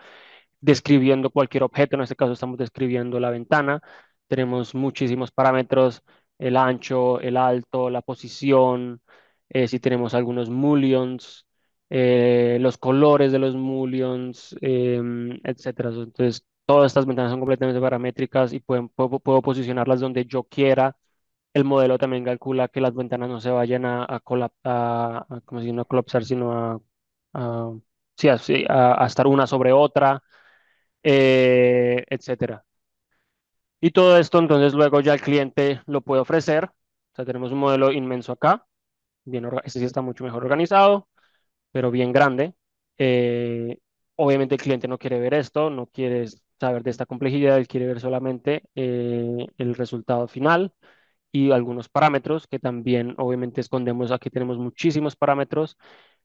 describiendo cualquier objeto. En este caso estamos describiendo la ventana. Tenemos muchísimos parámetros, el ancho, el alto, la posición, eh, si tenemos algunos mullions, eh, los colores de los mullions, eh, etcétera. Entonces, Todas estas ventanas son completamente paramétricas y puedo, puedo, posicionarlas donde yo quiera. El modelo también calcula que las ventanas no se vayan a, colap como si no colapsar, sino a, sí, estar una sobre otra, eh, etcétera. Y todo esto, entonces, luego ya el cliente lo puede ofrecer. tenemos un modelo inmenso acá. Bien, este sí está mucho mejor organizado, pero bien grande. Eh, obviamente el cliente no quiere ver esto, no quiere saber de esta complejidad, él quiere ver solamente eh, el resultado final y algunos parámetros que también obviamente escondemos. Aquí tenemos muchísimos parámetros,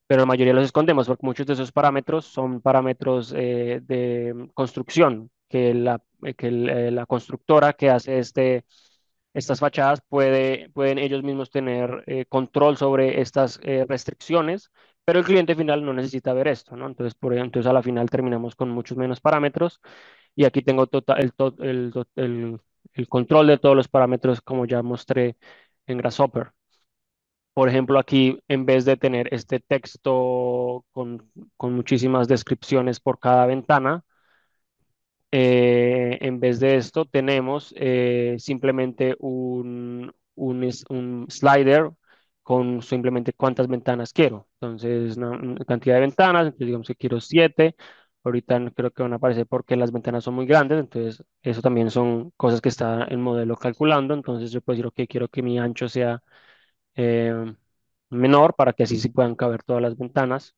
pero la mayoría los escondemos porque muchos de esos parámetros son parámetros eh, de construcción que la, eh, que la constructora que hace este, estas fachadas puede, pueden ellos mismos tener control sobre estas restricciones pero el cliente final no necesita ver esto, ¿no? Entonces, por, e-, entonces a la final terminamos con muchos menos parámetros y aquí tengo tota-, el, control de todos los parámetros como ya mostré en Grasshopper. Por ejemplo, aquí en vez de tener este texto con, con muchísimas descripciones por cada ventana, eh, en vez de esto tenemos eh, simplemente un, un, un, slider con simplemente cuántas ventanas quiero. Entonces, una mm, cantidad de ventanas, entonces digamos que quiero siete. Ahorita creo que van a aparecer porque las ventanas son muy grandes, entonces eso también son cosas que está el modelo calculando. Entonces yo puedo decir, que quiero que mi ancho sea em, menor para que así se puedan caber todas las ventanas.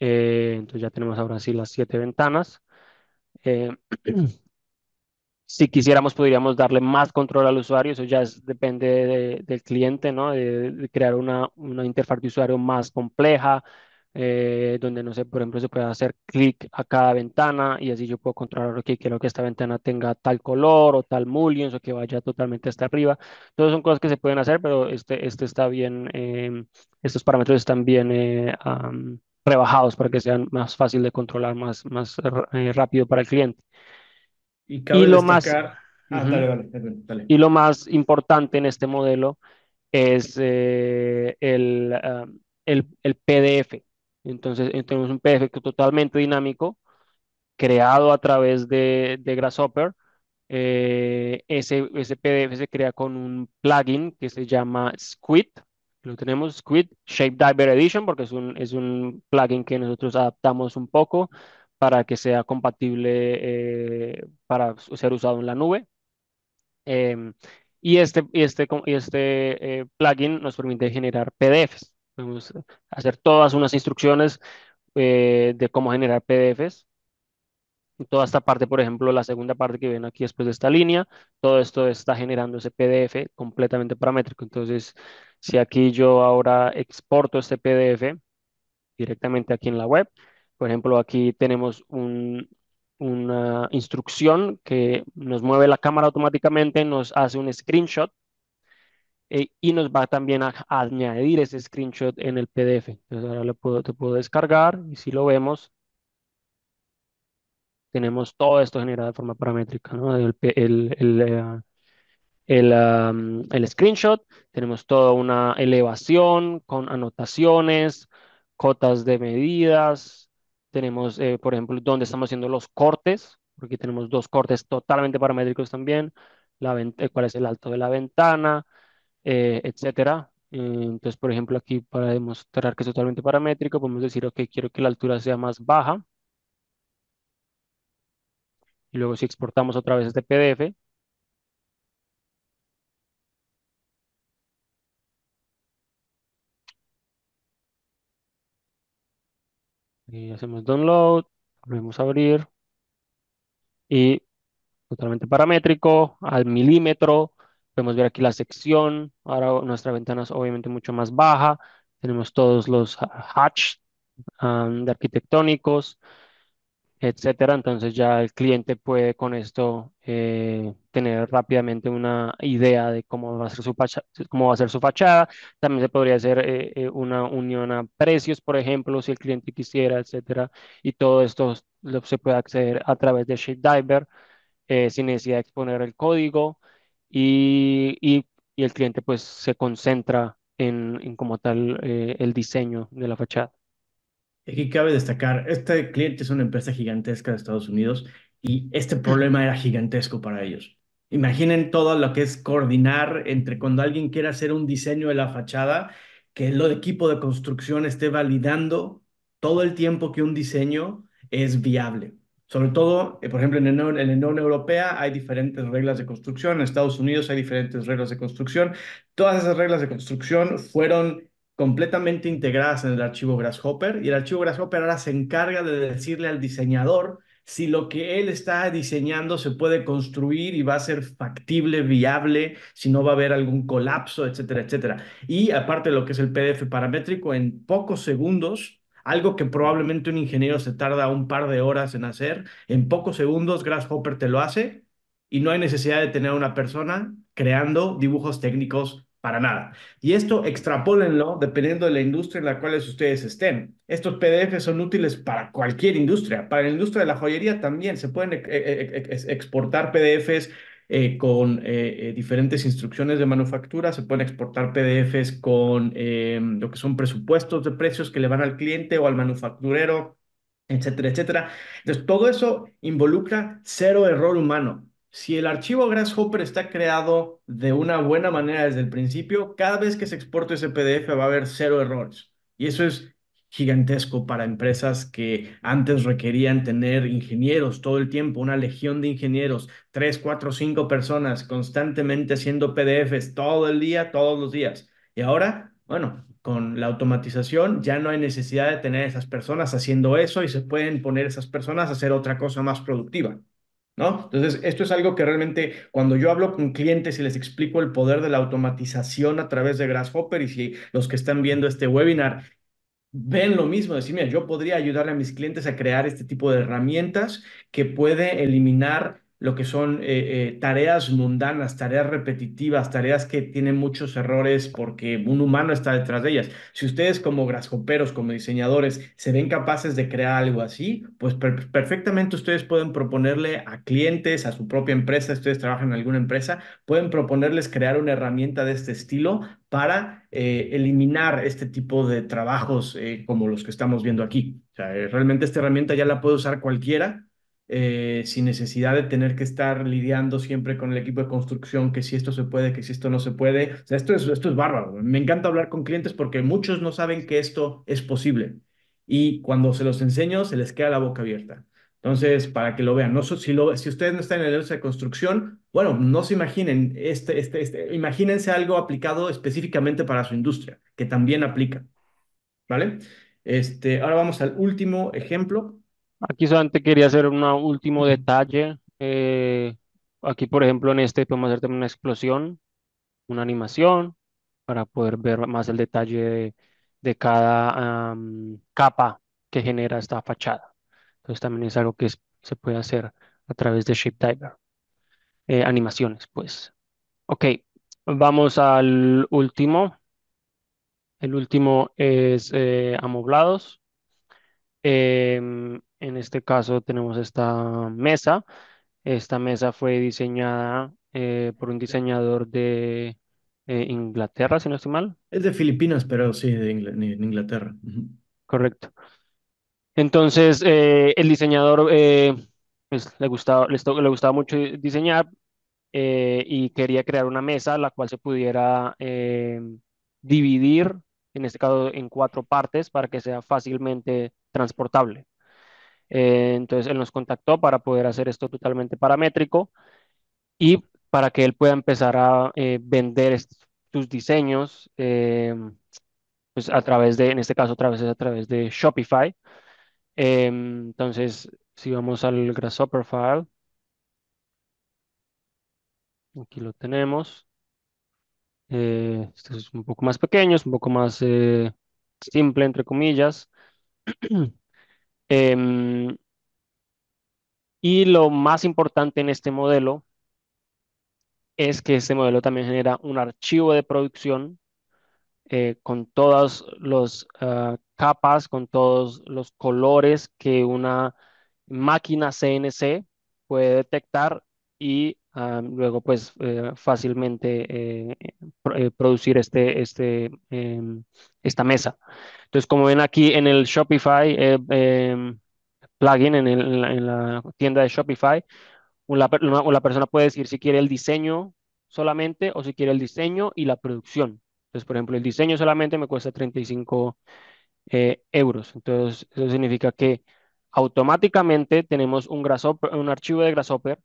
Eh, entonces ya tenemos ahora sí las siete ventanas. Eh, Si quisiéramos, podríamos darle más control al usuario, eso ya depende del cliente, ¿no? De, crear una, una, interfaz de usuario más compleja, eh, donde, no sé, por ejemplo, se puede hacer clic a cada ventana y así yo puedo controlar, que quiero que esta ventana tenga tal color o tal mullions o que vaya totalmente hasta arriba. Todas son cosas que se pueden hacer, pero este, este está bien, em, estos parámetros están bien eh, rebajados para que sean más fácil de controlar, más, más eh, rápido para el cliente. Y, lo más... Ah, y lo más importante en este modelo es eh, ah, el, el, el, PDF. Entonces, eh, tenemos un PDF totalmente dinámico, creado a través de, de Grasshopper. Eh, ese, ese PDF se crea con un plugin que se llama Squid. Lo tenemos Squid Shape Diver Edition porque es un, es un plugin que nosotros adaptamos un poco para que sea compatible eh, para ser usado en la nube. Em, y este, este, y este, este eh, plugin nos permite generar PDFs. Podemos hacer todas unas instrucciones eh, de cómo generar PDFs. toda esta parte, por ejemplo, la segunda parte que ven aquí después de esta línea, todo esto está generando ese PDF completamente paramétrico. Entonces, si aquí yo ahora exporto este PDF directamente aquí en la web, por ejemplo, aquí tenemos una instrucción que nos mueve la cámara automáticamente, nos hace un screenshot eh, y nos va también a, añadir ese screenshot en el PDF. Entonces ahora lo puedo, te puedo descargar y si lo vemos, tenemos todo esto generado de forma paramétrica, El, eh, el screenshot, tenemos toda una elevación con anotaciones, cotas de medidas, tenemos, eh, por ejemplo, dónde estamos haciendo los cortes, porque tenemos dos cortes totalmente paramétricos también, la eh, cuál es el alto de la ventana, etc. Eh, etcétera. Entonces, por ejemplo, aquí para demostrar que es totalmente paramétrico, podemos decir, ok, quiero que la altura sea más baja. Y luego si exportamos otra vez este PDF, hacemos download, volvemos a abrir. Y totalmente paramétrico, al milímetro. Podemos ver aquí la sección. Ahora nuestra ventana es obviamente mucho más baja. Tenemos todos los hatch de arquitectónicos etcétera. Entonces ya el cliente puede con esto eh, tener rápidamente una idea de cómo va a ser su, fachada, También se podría hacer eh, eh, una unión a precios, por ejemplo, si el cliente quisiera, etcétera. Y todo esto se puede acceder a través de Shapediver eh, sin necesidad de exponer el código y, el cliente pues se concentra en, en como tal el diseño de la fachada. Aquí cabe destacar, este cliente es una empresa gigantesca de Estados Unidos y este problema era gigantesco para ellos. Imaginen todo lo que es coordinar entre cuando alguien quiere hacer un diseño de la fachada, que el equipo de construcción esté validando todo el tiempo que un diseño es viable. Sobre todo, eh, por ejemplo, en en la Unión Europea hay diferentes reglas de construcción, en Estados Unidos hay diferentes reglas de construcción. Todas esas reglas de construcción fueron completamente integradas en el archivo Grasshopper y el archivo Grasshopper ahora se encarga de decirle al diseñador si lo que él está diseñando se puede construir y va a ser factible, viable, si no va a haber algún colapso, etcétera, etcétera. Y aparte de lo que es el PDF paramétrico, en pocos segundos, algo que probablemente un ingeniero se tarda un par de horas en hacer, en pocos segundos Grasshopper te lo hace y no hay necesidad de tener una persona creando dibujos técnicos para nada. Y esto extrapólenlo dependiendo de la industria en la cual ustedes estén. Estos PDFs son útiles para cualquier industria, para la industria de la joyería también. Se pueden eh, eh, exportar PDFs eh, con diferentes instrucciones de manufactura, se pueden exportar PDFs con em, lo que son presupuestos de precios que le van al cliente o al manufacturero, etcétera, etcétera. Entonces, todo eso involucra cero error humano. Si el archivo Grasshopper está creado de una buena manera desde el principio, cada vez que se exporte ese PDF va a haber cero errores. Y eso es gigantesco para empresas que antes requerían tener ingenieros todo el tiempo, una legión de ingenieros, tres, cuatro, cinco personas constantemente haciendo PDFs todo el día, todos los días. Y ahora, bueno, con la automatización ya no hay necesidad de tener esas personas haciendo eso y se pueden poner esas personas a hacer otra cosa más productiva. ¿no? Entonces, esto es algo que realmente cuando yo hablo con clientes y les explico el poder de la automatización a través de Grasshopper y si los que están viendo este webinar ven lo mismo, decir, mira, yo podría ayudarle a mis clientes a crear este tipo de herramientas que puede eliminar lo que son eh, eh, tareas mundanas, tareas repetitivas, tareas que tienen muchos errores porque un humano está detrás de ellas. Si ustedes como grascoperos, como diseñadores, se ven capaces de crear algo así, pues perfectamente ustedes pueden proponerle a clientes, a su propia empresa, ustedes trabajan en alguna empresa, pueden proponerles crear una herramienta de este estilo para eh, eliminar este tipo de trabajos como los que estamos viendo aquí. O sea, realmente esta herramienta ya la puede usar cualquiera eh, sin necesidad de tener que estar lidiando siempre con el equipo de construcción, que si esto se puede, que si esto no se puede. esto es, esto es bárbaro. Me encanta hablar con clientes porque muchos no saben que esto es posible. Y cuando se los enseño, se les queda la boca abierta. Entonces, para que lo vean, no, si, lo, si ustedes no están en el negocio de construcción, bueno, no se imaginen, este, este, este, imagínense algo aplicado específicamente para su industria, que también aplica. ¿Vale? Este, ahora vamos al último ejemplo. Aquí solamente quería hacer un último detalle. Eh, aquí, por ejemplo, en este podemos hacer también una explosión, una animación, para poder ver más el detalle de, cada capa que genera esta fachada. Entonces también es algo que se puede hacer a través de Shape eh, animaciones, pues. Ok, vamos al último. El último es eh, amoblados. Em, en este caso tenemos esta mesa. Esta mesa fue diseñada eh, por un diseñador de eh, Inglaterra, si no estoy mal. Es de Filipinas, pero sí, de, Inglaterra. Correcto. Entonces, eh, el diseñador pues, le, gustaba, le gustaba mucho diseñar y quería crear una mesa la cual se pudiera em, dividir, en este caso en cuatro partes, para que sea fácilmente transportable. Eh, entonces él nos contactó para poder hacer esto totalmente paramétrico y para que él pueda empezar a eh, vender sus diseños eh, pues a través de, en este caso, a través, a través de Shopify. entonces, si vamos al Grasshopper file, aquí lo tenemos. este es un poco más pequeño, es un poco más simple, entre comillas. Em, y lo más importante en este modelo es que este modelo también genera un archivo de producción eh, con todas las ah, capas, con todos los colores que una máquina CNC puede detectar y Ah, luego pues eh, fácilmente eh, eh, producir este, este, em, esta mesa. Entonces, como ven aquí en el Shopify em, plugin, en, el, en, la, tienda de Shopify, una, persona puede decir si quiere el diseño solamente o si quiere el diseño y la producción. Entonces, por ejemplo, el diseño solamente me cuesta 35 euros. Entonces, eso significa que automáticamente tenemos un, grasshopper, un archivo de Grasshopper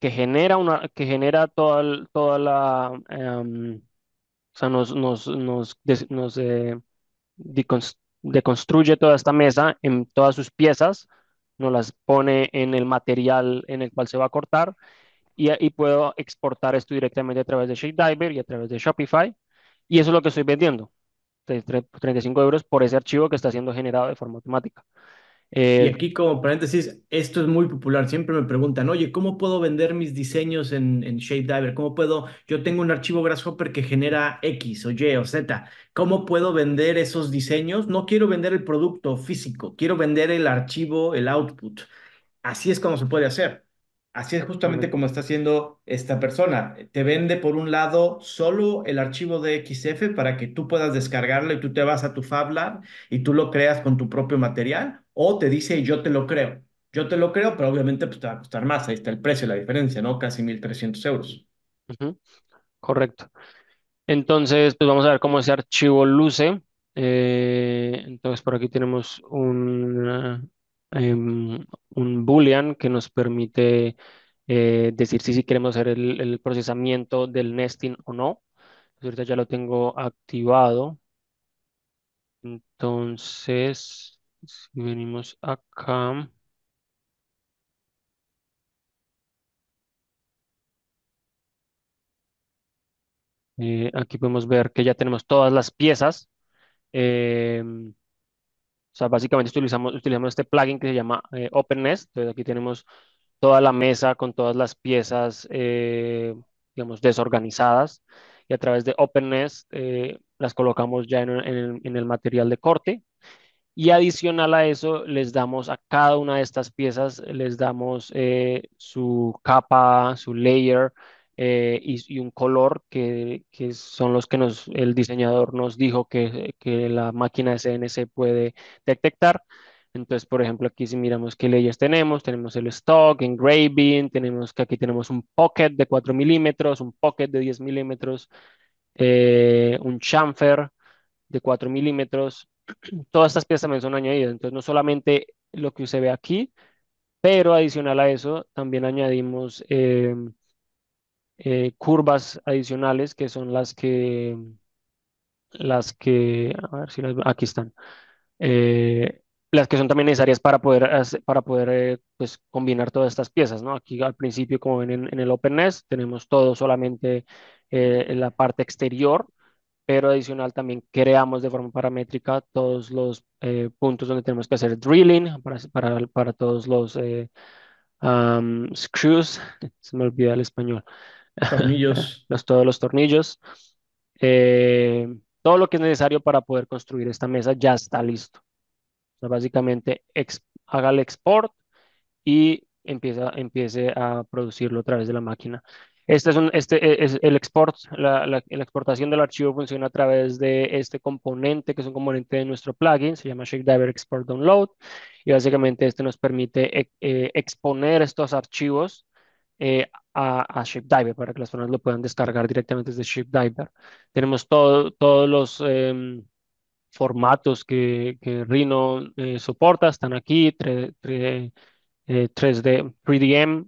que genera, una, que genera toda, toda la... Em, o sea, nos, nos, nos, eh, deconstruye toda esta mesa en todas sus piezas, nos las pone en el material en el cual se va a cortar y, y puedo exportar esto directamente a través de ShapeDiver y a través de Shopify. Y eso es lo que estoy vendiendo, 35 euros por ese archivo que está siendo generado de forma automática y eh, aquí como paréntesis, esto es muy popular. Siempre me preguntan, oye, ¿cómo puedo vender mis diseños en, en Shapediver? ¿Cómo puedo? Yo tengo un archivo Grasshopper que genera X o Y o Z. ¿Cómo puedo vender esos diseños? No quiero vender el producto físico, quiero vender el archivo, el output. Así es como se puede hacer. Así es justamente como está haciendo esta persona. Te vende por un lado solo el archivo de XF para que tú puedas descargarlo y tú te vas a tu Fab Lab y tú lo creas con tu propio material o te dice yo te lo creo. Yo te lo creo, pero obviamente pues, te va a costar más. Ahí está el precio, la diferencia, ¿no? Casi 1.300 euros. Correcto. Entonces, pues vamos a ver cómo ese archivo luce. Eh, entonces, por aquí tenemos un, em, un boolean que nos permite eh, decir si, si queremos hacer el, procesamiento del nesting o no. Pues, ahorita ya lo tengo activado. Entonces... Si venimos acá. Eh, aquí podemos ver que ya tenemos todas las piezas. Eh, o sea, básicamente utilizamos, utilizamos este plugin que se llama eh, OpenNest. Entonces aquí tenemos toda la mesa con todas las piezas, digamos, desorganizadas. Y a través de OpenNest las colocamos ya en el material de corte. Y adicional a eso, les damos a cada una de estas piezas, les damos eh, su capa, su layer eh, y, un color que, son los que nos, el diseñador nos dijo que, la máquina de CNC puede detectar. Entonces, por ejemplo, aquí si miramos qué leyes tenemos, tenemos el stock, engraving, tenemos que aquí tenemos un pocket de 4 milímetros, un pocket de 10 milímetros, eh, un chamfer de 4 milímetros, todas estas piezas también son añadidas. Entonces, no solamente lo que usted ve aquí, pero adicional a eso, también añadimos em, eh, curvas adicionales que son las que, las que, a ver si aquí están, eh, las que son también necesarias para poder, para poder eh, pues, combinar todas estas piezas, ¿no? Aquí al principio, como ven en, el OpenNest, tenemos todo solamente en la parte exterior pero adicional también creamos de forma paramétrica todos los eh, puntos donde tenemos que hacer drilling para, todos los eh, screws, se me olvida el español. Tornillos. los, todos los tornillos. Eh, todo lo que es necesario para poder construir esta mesa ya está listo. básicamente haga el export y empieza, empiece a producirlo a través de la máquina. Este, este e, es, el export, la, exportación del archivo funciona a través de este componente, que es un componente de nuestro plugin, se llama ShapeDiver Export Download, y básicamente este nos permite e, e, exponer estos archivos eh, a, ShapeDiver para que las personas lo puedan descargar directamente desde ShapeDiver. Tenemos todos los em, formatos que, que Rhino eh, soporta, están aquí, 3, eh, d 3DM,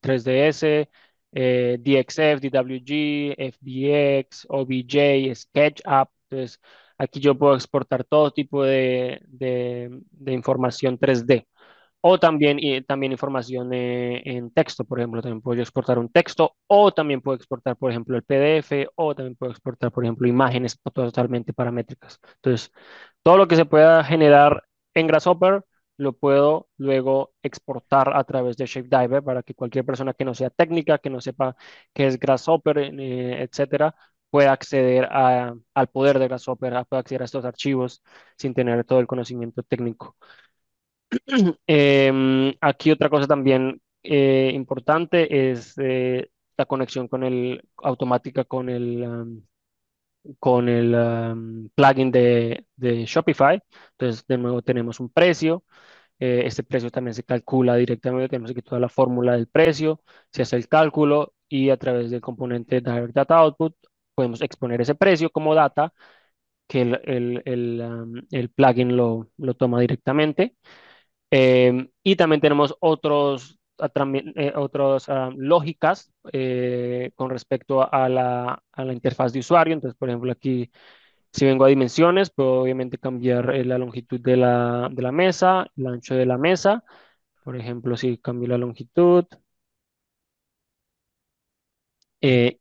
3DS, eh, DXF, DWG, FBX, OBJ, SketchUp. Entonces, aquí yo puedo exportar todo tipo de, información 3D. O también, y, también información eh, en texto, por ejemplo, también puedo exportar un texto, o también puedo exportar, por ejemplo, el PDF, o también puedo exportar, por ejemplo, imágenes totalmente paramétricas. Entonces, todo lo que se pueda generar en Grasshopper lo puedo luego exportar a través de ShapeDiver para que cualquier persona que no sea técnica, que no sepa qué es Grasshopper, eh, etcétera, pueda acceder a, al poder de Grasshopper, pueda acceder a estos archivos sin tener todo el conocimiento técnico. Em, aquí otra cosa también eh, importante es eh, la conexión con el, automática con el, con el em, plugin de, Shopify. Entonces, de nuevo tenemos un precio. Eh, este precio también se calcula directamente. Tenemos aquí toda la fórmula del precio. Se hace el cálculo y a través del componente Direct Data Output podemos exponer ese precio como data que el, em, plugin lo, toma directamente. Em, y también tenemos otros eh, ah, lógicas eh, con respecto a la, a la, interfaz de usuario. Entonces, por ejemplo, aquí si vengo a dimensiones, puedo obviamente cambiar eh, la longitud de la, de la, mesa, el ancho de la mesa. Por ejemplo, si cambio la longitud.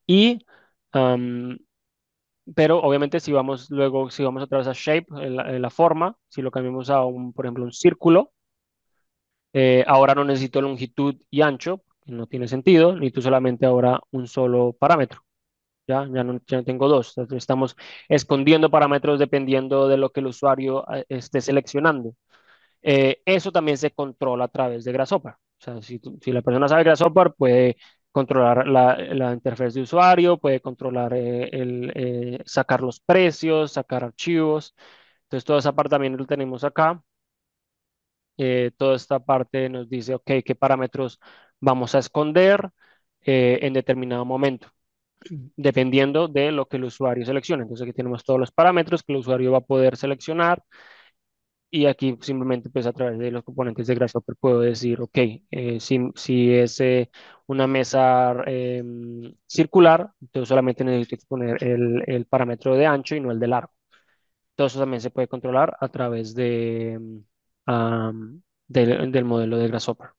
y pero obviamente si vamos luego, si vamos a vez a shape, la, la, forma, si lo cambiamos a un, por ejemplo, un círculo, eh, ahora no necesito longitud y ancho, no tiene sentido, necesito solamente ahora un solo parámetro. Ya, ya, no, tengo dos. Estamos escondiendo parámetros dependiendo de lo que el usuario eh, esté seleccionando. Eh, eso también se controla a través de Grasshopper. O sea, si, la persona sabe Grasshopper, puede controlar la, interfaz de usuario, puede controlar el, sacar los precios, sacar archivos. Entonces, toda esa parte también lo tenemos acá. Eh, toda esta parte nos dice, ok, qué parámetros vamos a esconder eh, en determinado momento, dependiendo de lo que el usuario seleccione. Entonces aquí tenemos todos los parámetros que el usuario va a poder seleccionar y aquí simplemente pues a través de los componentes de Grasshopper puedo decir, ok, eh, si, es una mesa circular, entonces solamente necesito exponer el, el, parámetro de ancho y no el de largo. Entonces también se puede controlar a través de, del, modelo de Grasshopper.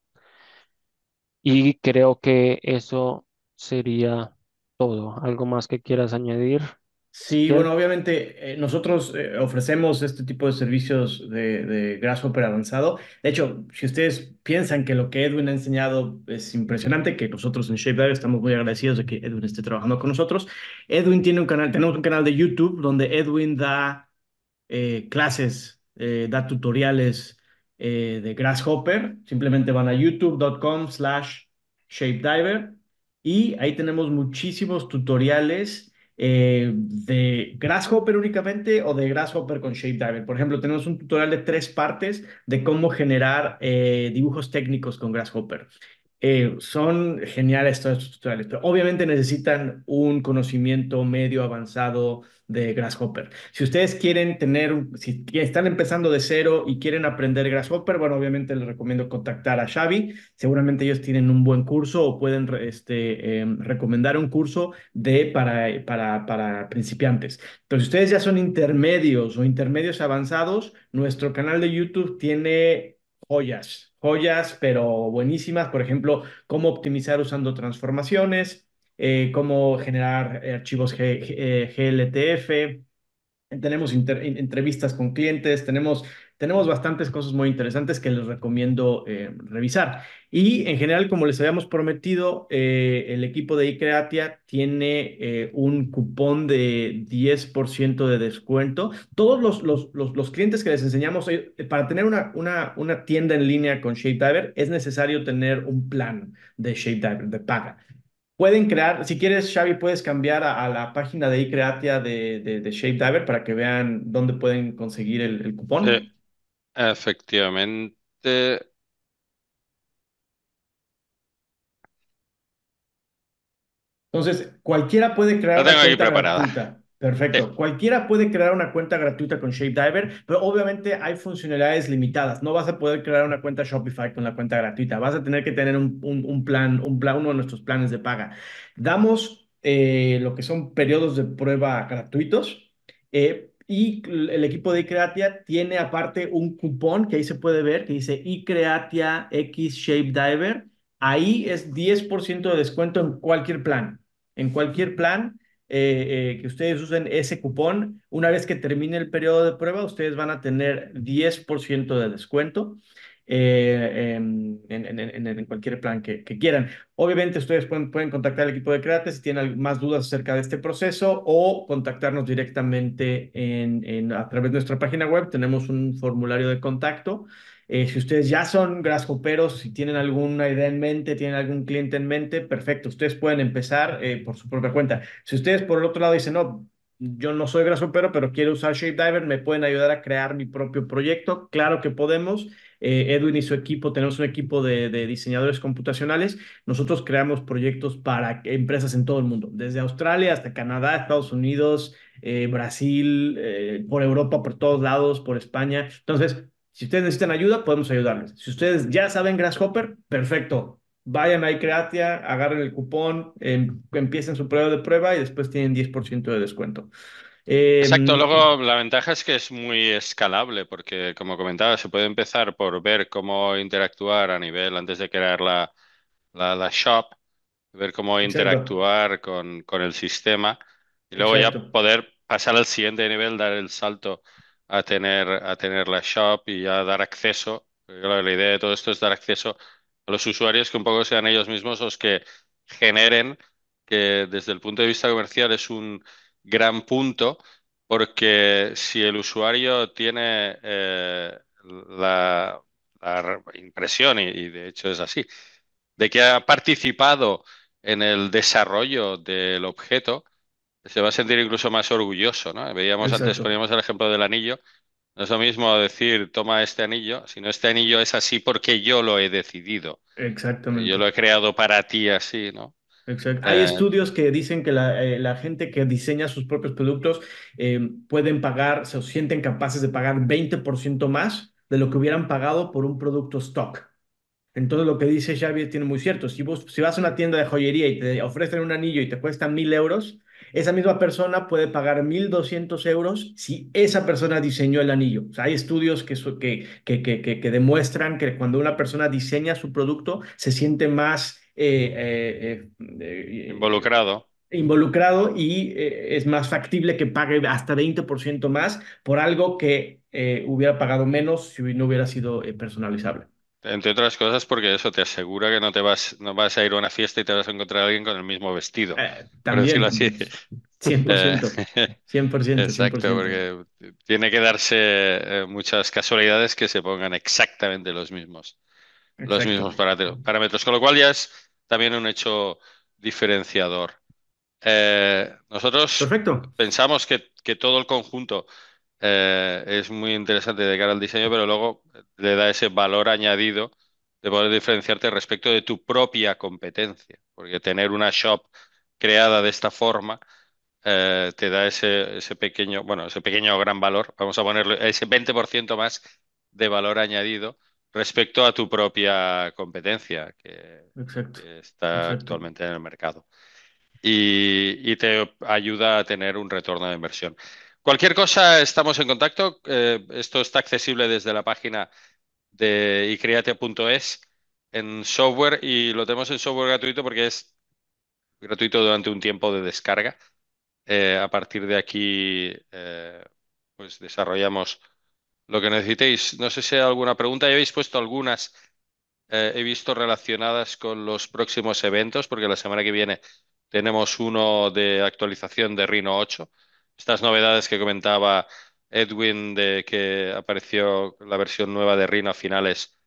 Y creo que eso sería todo. ¿Algo más que quieras añadir? Sí, bueno, obviamente eh, nosotros eh, ofrecemos este tipo de servicios de, Grasshopper avanzado. De hecho, si ustedes piensan que lo que Edwin ha enseñado es impresionante, que nosotros en ShapeDive estamos muy agradecidos de que Edwin esté trabajando con nosotros. Edwin tiene un canal, tenemos un canal de YouTube donde Edwin da eh, clases, da tutoriales eh, de Grasshopper. Simplemente van a youtube.com slash shapediver y ahí tenemos muchísimos tutoriales eh, de Grasshopper únicamente o de Grasshopper con Shapediver. Por ejemplo, tenemos un tutorial de tres partes de cómo generar eh, dibujos técnicos con Grasshopper. son geniales estos tutoriales, pero obviamente necesitan un conocimiento medio avanzado de Grasshopper. Si ustedes quieren tener, si están empezando de cero y quieren aprender Grasshopper, bueno, obviamente les recomiendo contactar a Xavi. Seguramente ellos tienen un buen curso o pueden este, em, recomendar un curso de, para, para, para principiantes. Entonces, si ustedes ya son intermedios o intermedios avanzados, nuestro canal de YouTube tiene joyas, joyas, pero buenísimas. Por ejemplo, cómo optimizar usando transformaciones eh, cómo generar eh, archivos GLTF, eh, tenemos entrevistas con clientes, tenemos, tenemos bastantes cosas muy interesantes que les recomiendo revisar. Y en general, como les habíamos prometido, el equipo de iCreatia tiene un cupón de 10% de descuento. Todos los, los, los, los, clientes que les enseñamos, para tener una, una, una tienda en línea con Shapediver, es necesario tener un plan de Shapediver, de paga. Pueden crear, si quieres, Xavi, puedes cambiar a, la página de iCreatia de, Shapediver para que vean dónde pueden conseguir el, cupón. efectivamente. Entonces, cualquiera puede crear. La tengo Perfecto. Cualquiera puede crear una cuenta gratuita con Shapediver, pero obviamente hay funcionalidades limitadas. No vas a poder crear una cuenta Shopify con la cuenta gratuita. Vas a tener que tener un, plan, uno de nuestros planes de paga. Damos eh, lo que son periodos de prueba gratuitos. Eh, y el equipo de iCreatia tiene aparte un cupón que ahí se puede ver que dice iCreatia X ShapeDiver. Ahí es 10% de descuento en cualquier plan. En cualquier plan eh, eh, que ustedes usen ese cupón. Una vez que termine el periodo de prueba, ustedes van a tener 10% de descuento. Eh, en, cualquier plan que, quieran. Obviamente ustedes pueden, pueden contactar al equipo de Create si tienen más dudas acerca de este proceso o contactarnos directamente a través de nuestra página web. Tenemos un formulario de contacto eh, si ustedes ya son grasshopperos, si tienen alguna idea en mente, tienen algún cliente en mente, perfecto, ustedes pueden empezar eh, por su propia cuenta. Si ustedes por el otro lado dicen, no, yo no soy grasopero, pero quiero usar Shapediver, me pueden ayudar a crear mi propio proyecto, claro que podemos. Eh, Edwin y su equipo, tenemos un equipo de, diseñadores computacionales, nosotros creamos proyectos para empresas en todo el mundo, desde Australia hasta Canadá, Estados Unidos, Brasil, por Europa, por todos lados, por España. Entonces, si ustedes necesitan ayuda, podemos ayudarles. Si ustedes ya saben Grasshopper, perfecto. Vayan a iCreatia, agarren el cupón, em, empiecen su prueba de prueba y después tienen 10% de descuento. Exacto, em, luego la ventaja es que es muy escalable porque, como comentaba, se puede empezar por ver cómo interactuar a nivel antes de crear la, la, shop, ver cómo interactuar con, con, el sistema y luego ya poder pasar al siguiente nivel, dar el salto a tener, a tener la shop y a dar acceso. la idea de todo esto es dar acceso a los usuarios que un poco sean ellos mismos los que generen, que desde el punto de vista comercial es un gran punto, porque si el usuario tiene eh, la, impresión, y de hecho es así, de que ha participado en el desarrollo del objeto, se va a sentir incluso más orgulloso, ¿no? Veíamos antes, poníamos el ejemplo del anillo. No es lo mismo decir, toma este anillo, sino este anillo es así porque yo lo he decidido. Exactamente. Yo lo he creado para ti así, ¿no? Hay eh. estudios que dicen que eh, la, gente que diseña sus propios productos eh, pueden pagar, se sienten capaces de pagar 20% más de lo que hubieran pagado por un producto stock. Entonces lo que dice Xavier tiene muy cierto. Si vos si vas a una tienda de joyería y te ofrecen un anillo y te cuesta mil euros, esa misma persona puede pagar 1.200 euros si esa persona diseñó el anillo. hay estudios que, que, que, que, demuestran que cuando una persona diseña su producto se siente más eh, eh, eh, involucrado involucrado y es más factible que pague hasta 20% más por algo que hubiera pagado menos si no hubiera sido personalizable. Entre otras cosas, porque eso te asegura que no te vas, no vas a ir a una fiesta y te vas a encontrar a alguien con el mismo vestido. Eh, también, así. 100%, 100%, Exacto, porque tiene que darse eh, muchas casualidades que se pongan exactamente los mismos, los mismos parámetros, con lo cual ya es también un hecho diferenciador. Eh, nosotros pensamos que todo el conjunto eh, es muy interesante de cara al diseño, pero luego le da ese valor añadido de poder diferenciarte respecto de tu propia competencia, porque tener una shop creada de esta forma eh, te da ese, pequeño, bueno, ese pequeño gran valor, vamos a ponerlo, ese 20% más de valor añadido respecto a tu propia competencia que, está actualmente en el mercado. y te ayuda a tener un retorno de inversión. Cualquier cosa, estamos en contacto. Eh, esto está accesible desde la página de icreate.es en software y lo tenemos en software gratuito porque es gratuito durante un tiempo de descarga. Eh, a partir de aquí, eh, pues desarrollamos lo que necesitéis. No sé si hay alguna pregunta. Ya habéis puesto algunas, he visto relacionadas con los próximos eventos, porque la semana que viene tenemos uno de actualización de Rhino 8 estas novedades que comentaba Edwin de que apareció la versión nueva de Rhino a finales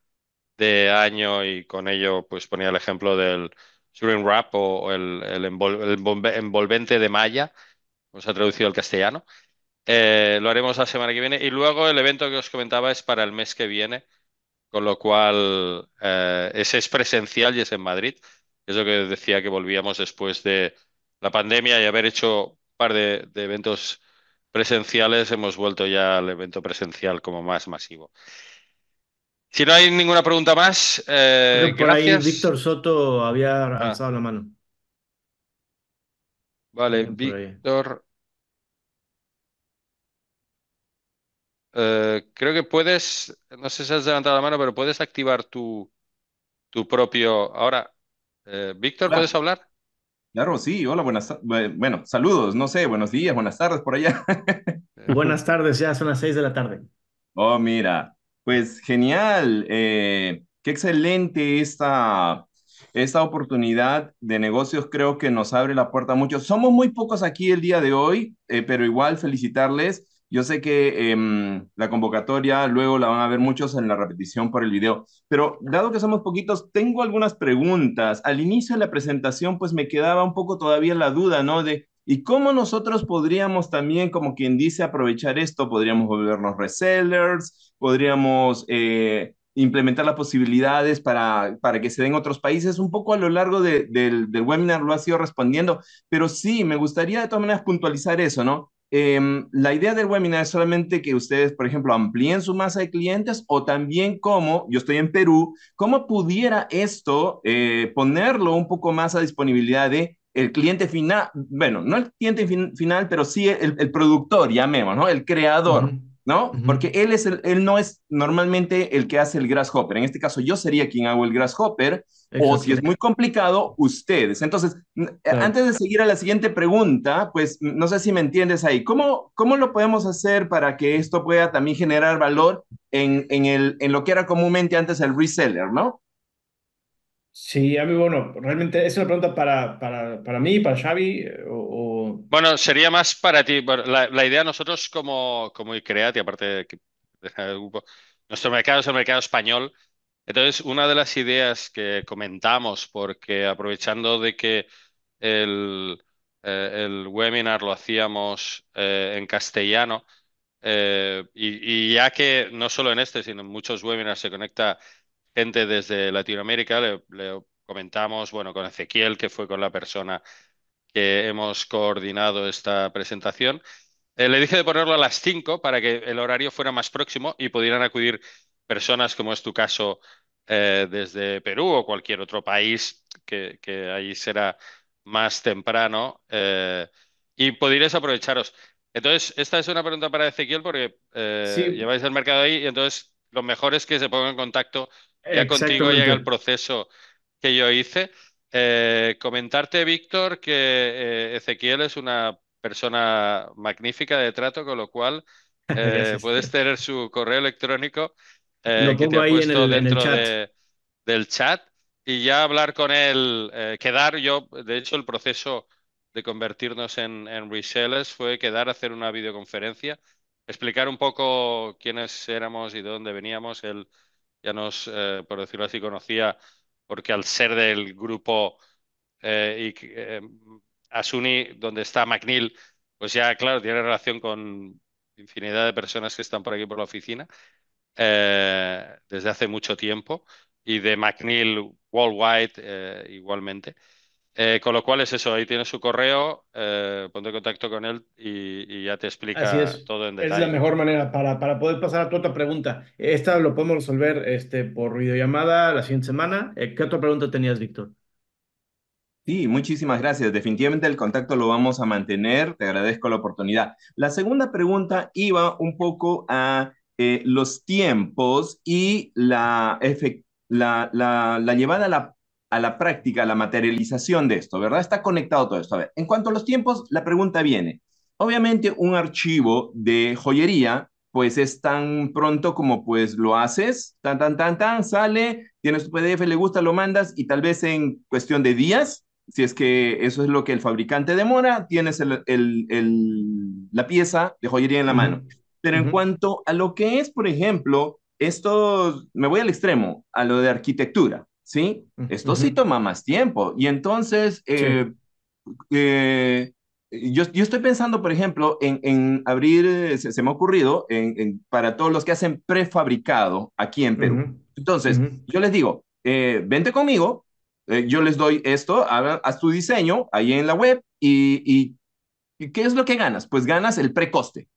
de año y con ello pues ponía el ejemplo del Surin Wrap o, el, envolvente de malla, os ha traducido al castellano. Eh, lo haremos la semana que viene y luego el evento que os comentaba es para el mes que viene, con lo cual eh, ese es presencial y es en Madrid. Es lo que decía que volvíamos después de la pandemia y haber hecho de, eventos presenciales, hemos vuelto ya al evento presencial como más masivo. Si no hay ninguna pregunta más, eh, gracias. Ahí Víctor Soto había ah. alzado la mano. Vale, Víctor. Eh, creo que puedes, no sé si has levantado la mano, pero puedes activar tu, tu propio. Ahora, eh, Víctor, ¿puedes hablar? Claro, sí, hola, buenas, bueno, saludos, no sé, buenos días, buenas tardes por allá. buenas tardes, ya son las seis de la tarde. Oh, mira, pues genial, eh, qué excelente esta, esta oportunidad de negocios, creo que nos abre la puerta mucho. Somos muy pocos aquí el día de hoy, eh, pero igual felicitarles yo sé que em, la convocatoria luego la van a ver muchos en la repetición por el video, pero dado que somos poquitos, tengo algunas preguntas. Al inicio de la presentación, pues me quedaba un poco todavía la duda, ¿no? De, ¿y cómo nosotros podríamos también, como quien dice, aprovechar esto? Podríamos volvernos resellers, podríamos... Eh, implementar las posibilidades para, para que se den otros países. Un poco a lo largo del, del, webinar lo has sido respondiendo, pero sí, me gustaría de todas maneras puntualizar eso, ¿no? Em, la idea del webinar es solamente que ustedes, por ejemplo, amplíen su masa de clientes o también cómo, yo estoy en Perú, cómo pudiera esto eh, ponerlo un poco más a disponibilidad de el cliente final, bueno, no el cliente final, pero sí el, el productor, llamemos, ¿no? El creador. ¿no? Porque él, es él no es normalmente el que hace el grasshopper. En este caso, yo sería quien hago el grasshopper, o si es muy complicado, ustedes. Entonces, eh, antes de seguir a la siguiente pregunta, pues no sé si me entiendes ahí. ¿Cómo, cómo lo podemos hacer para que esto pueda también generar valor en, en, el, en lo que era comúnmente antes el reseller, ¿no? Sí, a mí, bueno, realmente es una pregunta para, para, para mí, para Xavi, eh, o bueno, sería más para ti. La, idea nosotros como, como ICREAT y aparte de, nuestro mercado es el mercado español. Entonces, una de las ideas que comentamos, porque aprovechando de que el, eh, webinar lo hacíamos eh, en castellano, eh, y, ya que no solo en este, sino en muchos webinars se conecta gente desde Latinoamérica, le, le comentamos, bueno, con Ezequiel, que fue con la persona que hemos coordinado esta presentación. Eh, le dije de ponerlo a las 5 para que el horario fuera más próximo y pudieran acudir personas, como es tu caso, eh, desde Perú o cualquier otro país, que, que ahí será más temprano, eh, y podríais aprovecharos. Entonces, esta es una pregunta para Ezequiel porque lleváis el mercado ahí y entonces lo mejor es que se pongan en contacto ya contigo, llega el proceso que yo hice. Eh, comentarte, Víctor, que eh, Ezequiel es una persona magnífica de trato, con lo cual eh, puedes tener su correo electrónico que te puesto dentro del chat y ya hablar con él, quedar yo, de hecho el proceso de convertirnos en, en resellers fue quedar a hacer una videoconferencia, explicar un poco quiénes éramos y de dónde veníamos, él ya nos, por decirlo así, conocía porque al ser del grupo eh, eh, Asuni, donde está McNeil, pues ya, claro, tiene relación con infinidad de personas que están por aquí por la oficina eh, desde hace mucho tiempo y de McNeil Worldwide igualmente. Eh, con lo cual es eso, ahí tienes su correo, eh, ponte en contacto con él y, ya te explica es. todo en detalle. Es la mejor manera para, para, poder pasar a tu otra pregunta. Esta lo podemos resolver este, por videollamada la siguiente semana. Eh, ¿Qué otra pregunta tenías, Víctor? Sí, muchísimas gracias. Definitivamente el contacto lo vamos a mantener. Te agradezco la oportunidad. La segunda pregunta iba un poco a los tiempos y la, la, la llevada a la a la práctica, a la materialización de esto, ¿verdad? Está conectado todo esto. A ver, en cuanto a los tiempos, la pregunta viene. Obviamente un archivo de joyería, pues es tan pronto como pues lo haces, tan, tan, tan, tan, sale, tienes tu PDF, le gusta, lo mandas y tal vez en cuestión de días, si es que eso es lo que el fabricante demora, tienes la pieza de joyería en la mano. Pero en cuanto a lo que es, por ejemplo, esto, me voy al extremo, a lo de arquitectura. ¿sí? Esto sí toma más tiempo. Y entonces, eh, eh, yo, estoy pensando, por ejemplo, en, en abrir, eh, se, me ha ocurrido, en, para todos los que hacen prefabricado aquí en Perú. Entonces, yo les digo, vente conmigo, yo les doy esto, haz tu diseño ahí en la web y, y, ¿qué es lo que ganas? Pues ganas el precoste,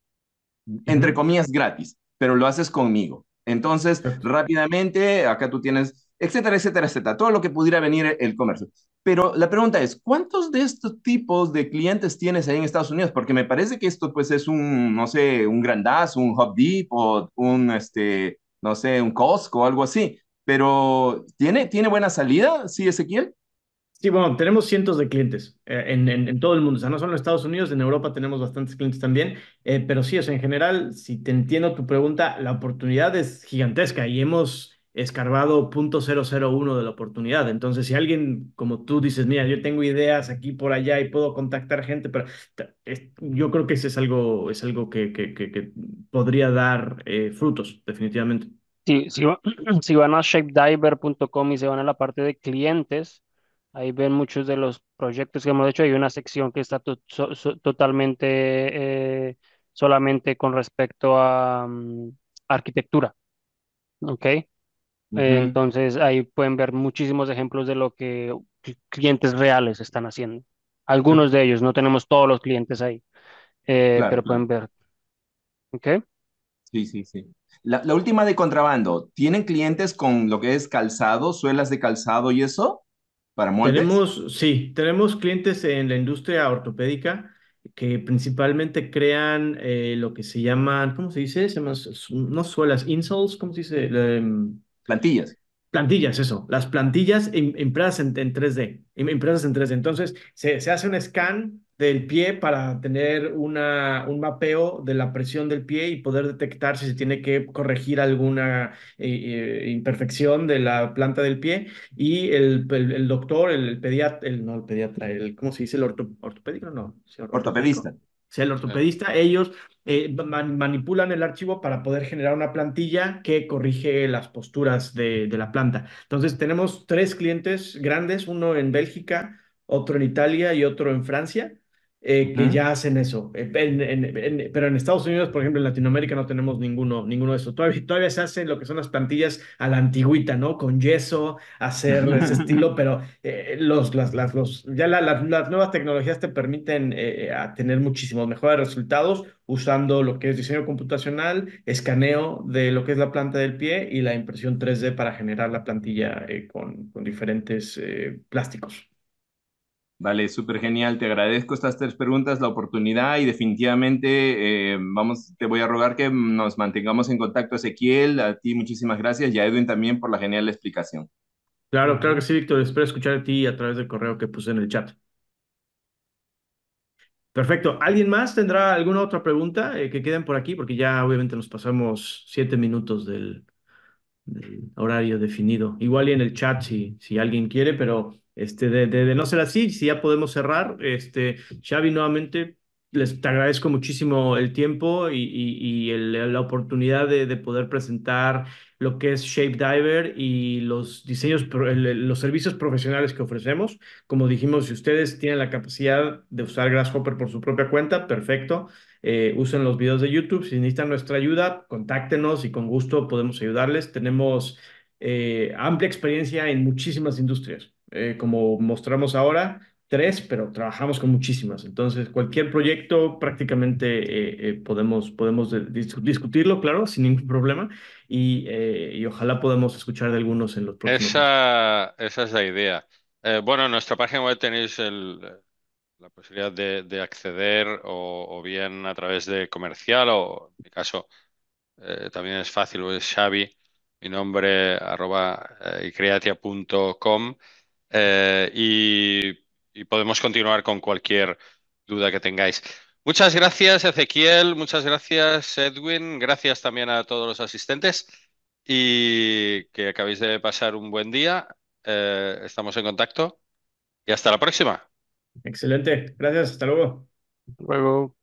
entre comillas gratis, pero lo haces conmigo. Entonces, rápidamente, acá tú tienes etcétera, etcétera, etcétera, todo lo que pudiera venir el comercio. Pero la pregunta es, ¿cuántos de estos tipos de clientes tienes ahí en Estados Unidos? Porque me parece que esto pues es un, no sé, un Grandaz, un Hub Deep o un, este, no sé, un Costco o algo así. Pero ¿tiene, ¿tiene buena salida, sí, Ezequiel? Sí, bueno, tenemos cientos de clientes eh, en, en, todo el mundo, o sea, no solo en Estados Unidos, en Europa tenemos bastantes clientes también, eh, pero sí, o en general, si te entiendo tu pregunta, la oportunidad es gigantesca y hemos escarbado 0.001 de la oportunidad. Entonces, si alguien como tú dices, mira, yo tengo ideas aquí por allá y puedo contactar gente, pero yo creo que ese es algo, es algo que, que, podría dar eh, frutos, definitivamente. Sí, si, van a shapediver.com y se van a la parte de clientes, ahí ven muchos de los proyectos que hemos hecho. Hay una sección que está totalmente, eh, solamente con respecto a mm, arquitectura. ¿Ok? Entonces ahí pueden ver muchísimos ejemplos de lo que clientes reales están haciendo. Algunos de ellos, no tenemos todos los clientes ahí, eh, pero pueden ver. ¿Ok? Sí, sí, sí. La, última de contrabando, ¿tienen clientes con lo que es calzado, suelas de calzado y eso? Para Tenemos, sí, tenemos clientes en la industria ortopédica que principalmente crean eh, lo que se llaman, ¿cómo se dice? no suelas, insoles, ¿cómo se dice? Em, Plantillas. Plantillas, eso. Las plantillas impresas en, 3D. Impresas en 3D. Entonces, se, hace un scan del pie para tener una, un mapeo de la presión del pie y poder detectar si se tiene que corregir alguna eh, eh, imperfección de la planta del pie. Y el, doctor, el pediatra, el, no el pediatra, el, ¿cómo se dice? ¿El orto, ortopédico? No. Ortopedista el ortopedista, ellos eh, manipulan el archivo para poder generar una plantilla que corrige las posturas de la planta. Entonces, tenemos tres clientes grandes, uno en Bélgica, otro en Italia y otro en Francia eh, que ya hacen eso. Eh, pero en Estados Unidos, por ejemplo, en Latinoamérica no tenemos ninguno, ninguno de eso. Todavía, se hacen lo que son las plantillas a la antigüita, ¿no? Con yeso, hacer ese estilo, pero eh, los, las, las, los, ya las nuevas tecnologías te permiten a tener muchísimos mejores resultados usando lo que es diseño computacional, escaneo de lo que es la planta del pie y la impresión 3D para generar la plantilla con diferentes plásticos. Vale, súper genial. Te agradezco estas tres preguntas, la oportunidad y definitivamente eh, vamos, te voy a rogar que nos mantengamos en contacto, Ezequiel. A ti muchísimas gracias y a Edwin también por la genial explicación. Claro, claro que sí, Víctor. Espero escuchar a ti a través del correo que puse en el chat. Perfecto. ¿Alguien más tendrá alguna otra pregunta eh, que queden por aquí? Porque ya obviamente nos pasamos siete minutos del, horario definido. Igual y en el chat si, si alguien quiere, pero este, de, no ser así, si ya podemos cerrar, este, Xavi, nuevamente les agradezco muchísimo el tiempo y, la oportunidad de, poder presentar lo que es Shape Diver y los diseños, los servicios profesionales que ofrecemos. Como dijimos, si ustedes tienen la capacidad de usar Grasshopper por su propia cuenta, perfecto. Eh, usen los videos de YouTube. Si necesitan nuestra ayuda, contáctenos y con gusto podemos ayudarles. Tenemos eh, amplia experiencia en muchísimas industrias. Eh, como mostramos ahora, tres, pero trabajamos con muchísimas. Entonces, cualquier proyecto prácticamente eh, eh, podemos, discutirlo, claro, sin ningún problema, y, ojalá podamos escuchar de algunos en los próximos. Esa, esa es la idea. bueno, en nuestra página web tenéis la posibilidad de, acceder o, bien a través de comercial o, en mi caso, también es fácil, es Xavi, mi nombre, arroba, icreatia.com eh, y, podemos continuar con cualquier duda que tengáis. Muchas gracias, Ezequiel, muchas gracias, Edwin, gracias también a todos los asistentes y que acabéis de pasar un buen día. Eh, estamos en contacto y hasta la próxima. Excelente, gracias, hasta luego. Hasta luego.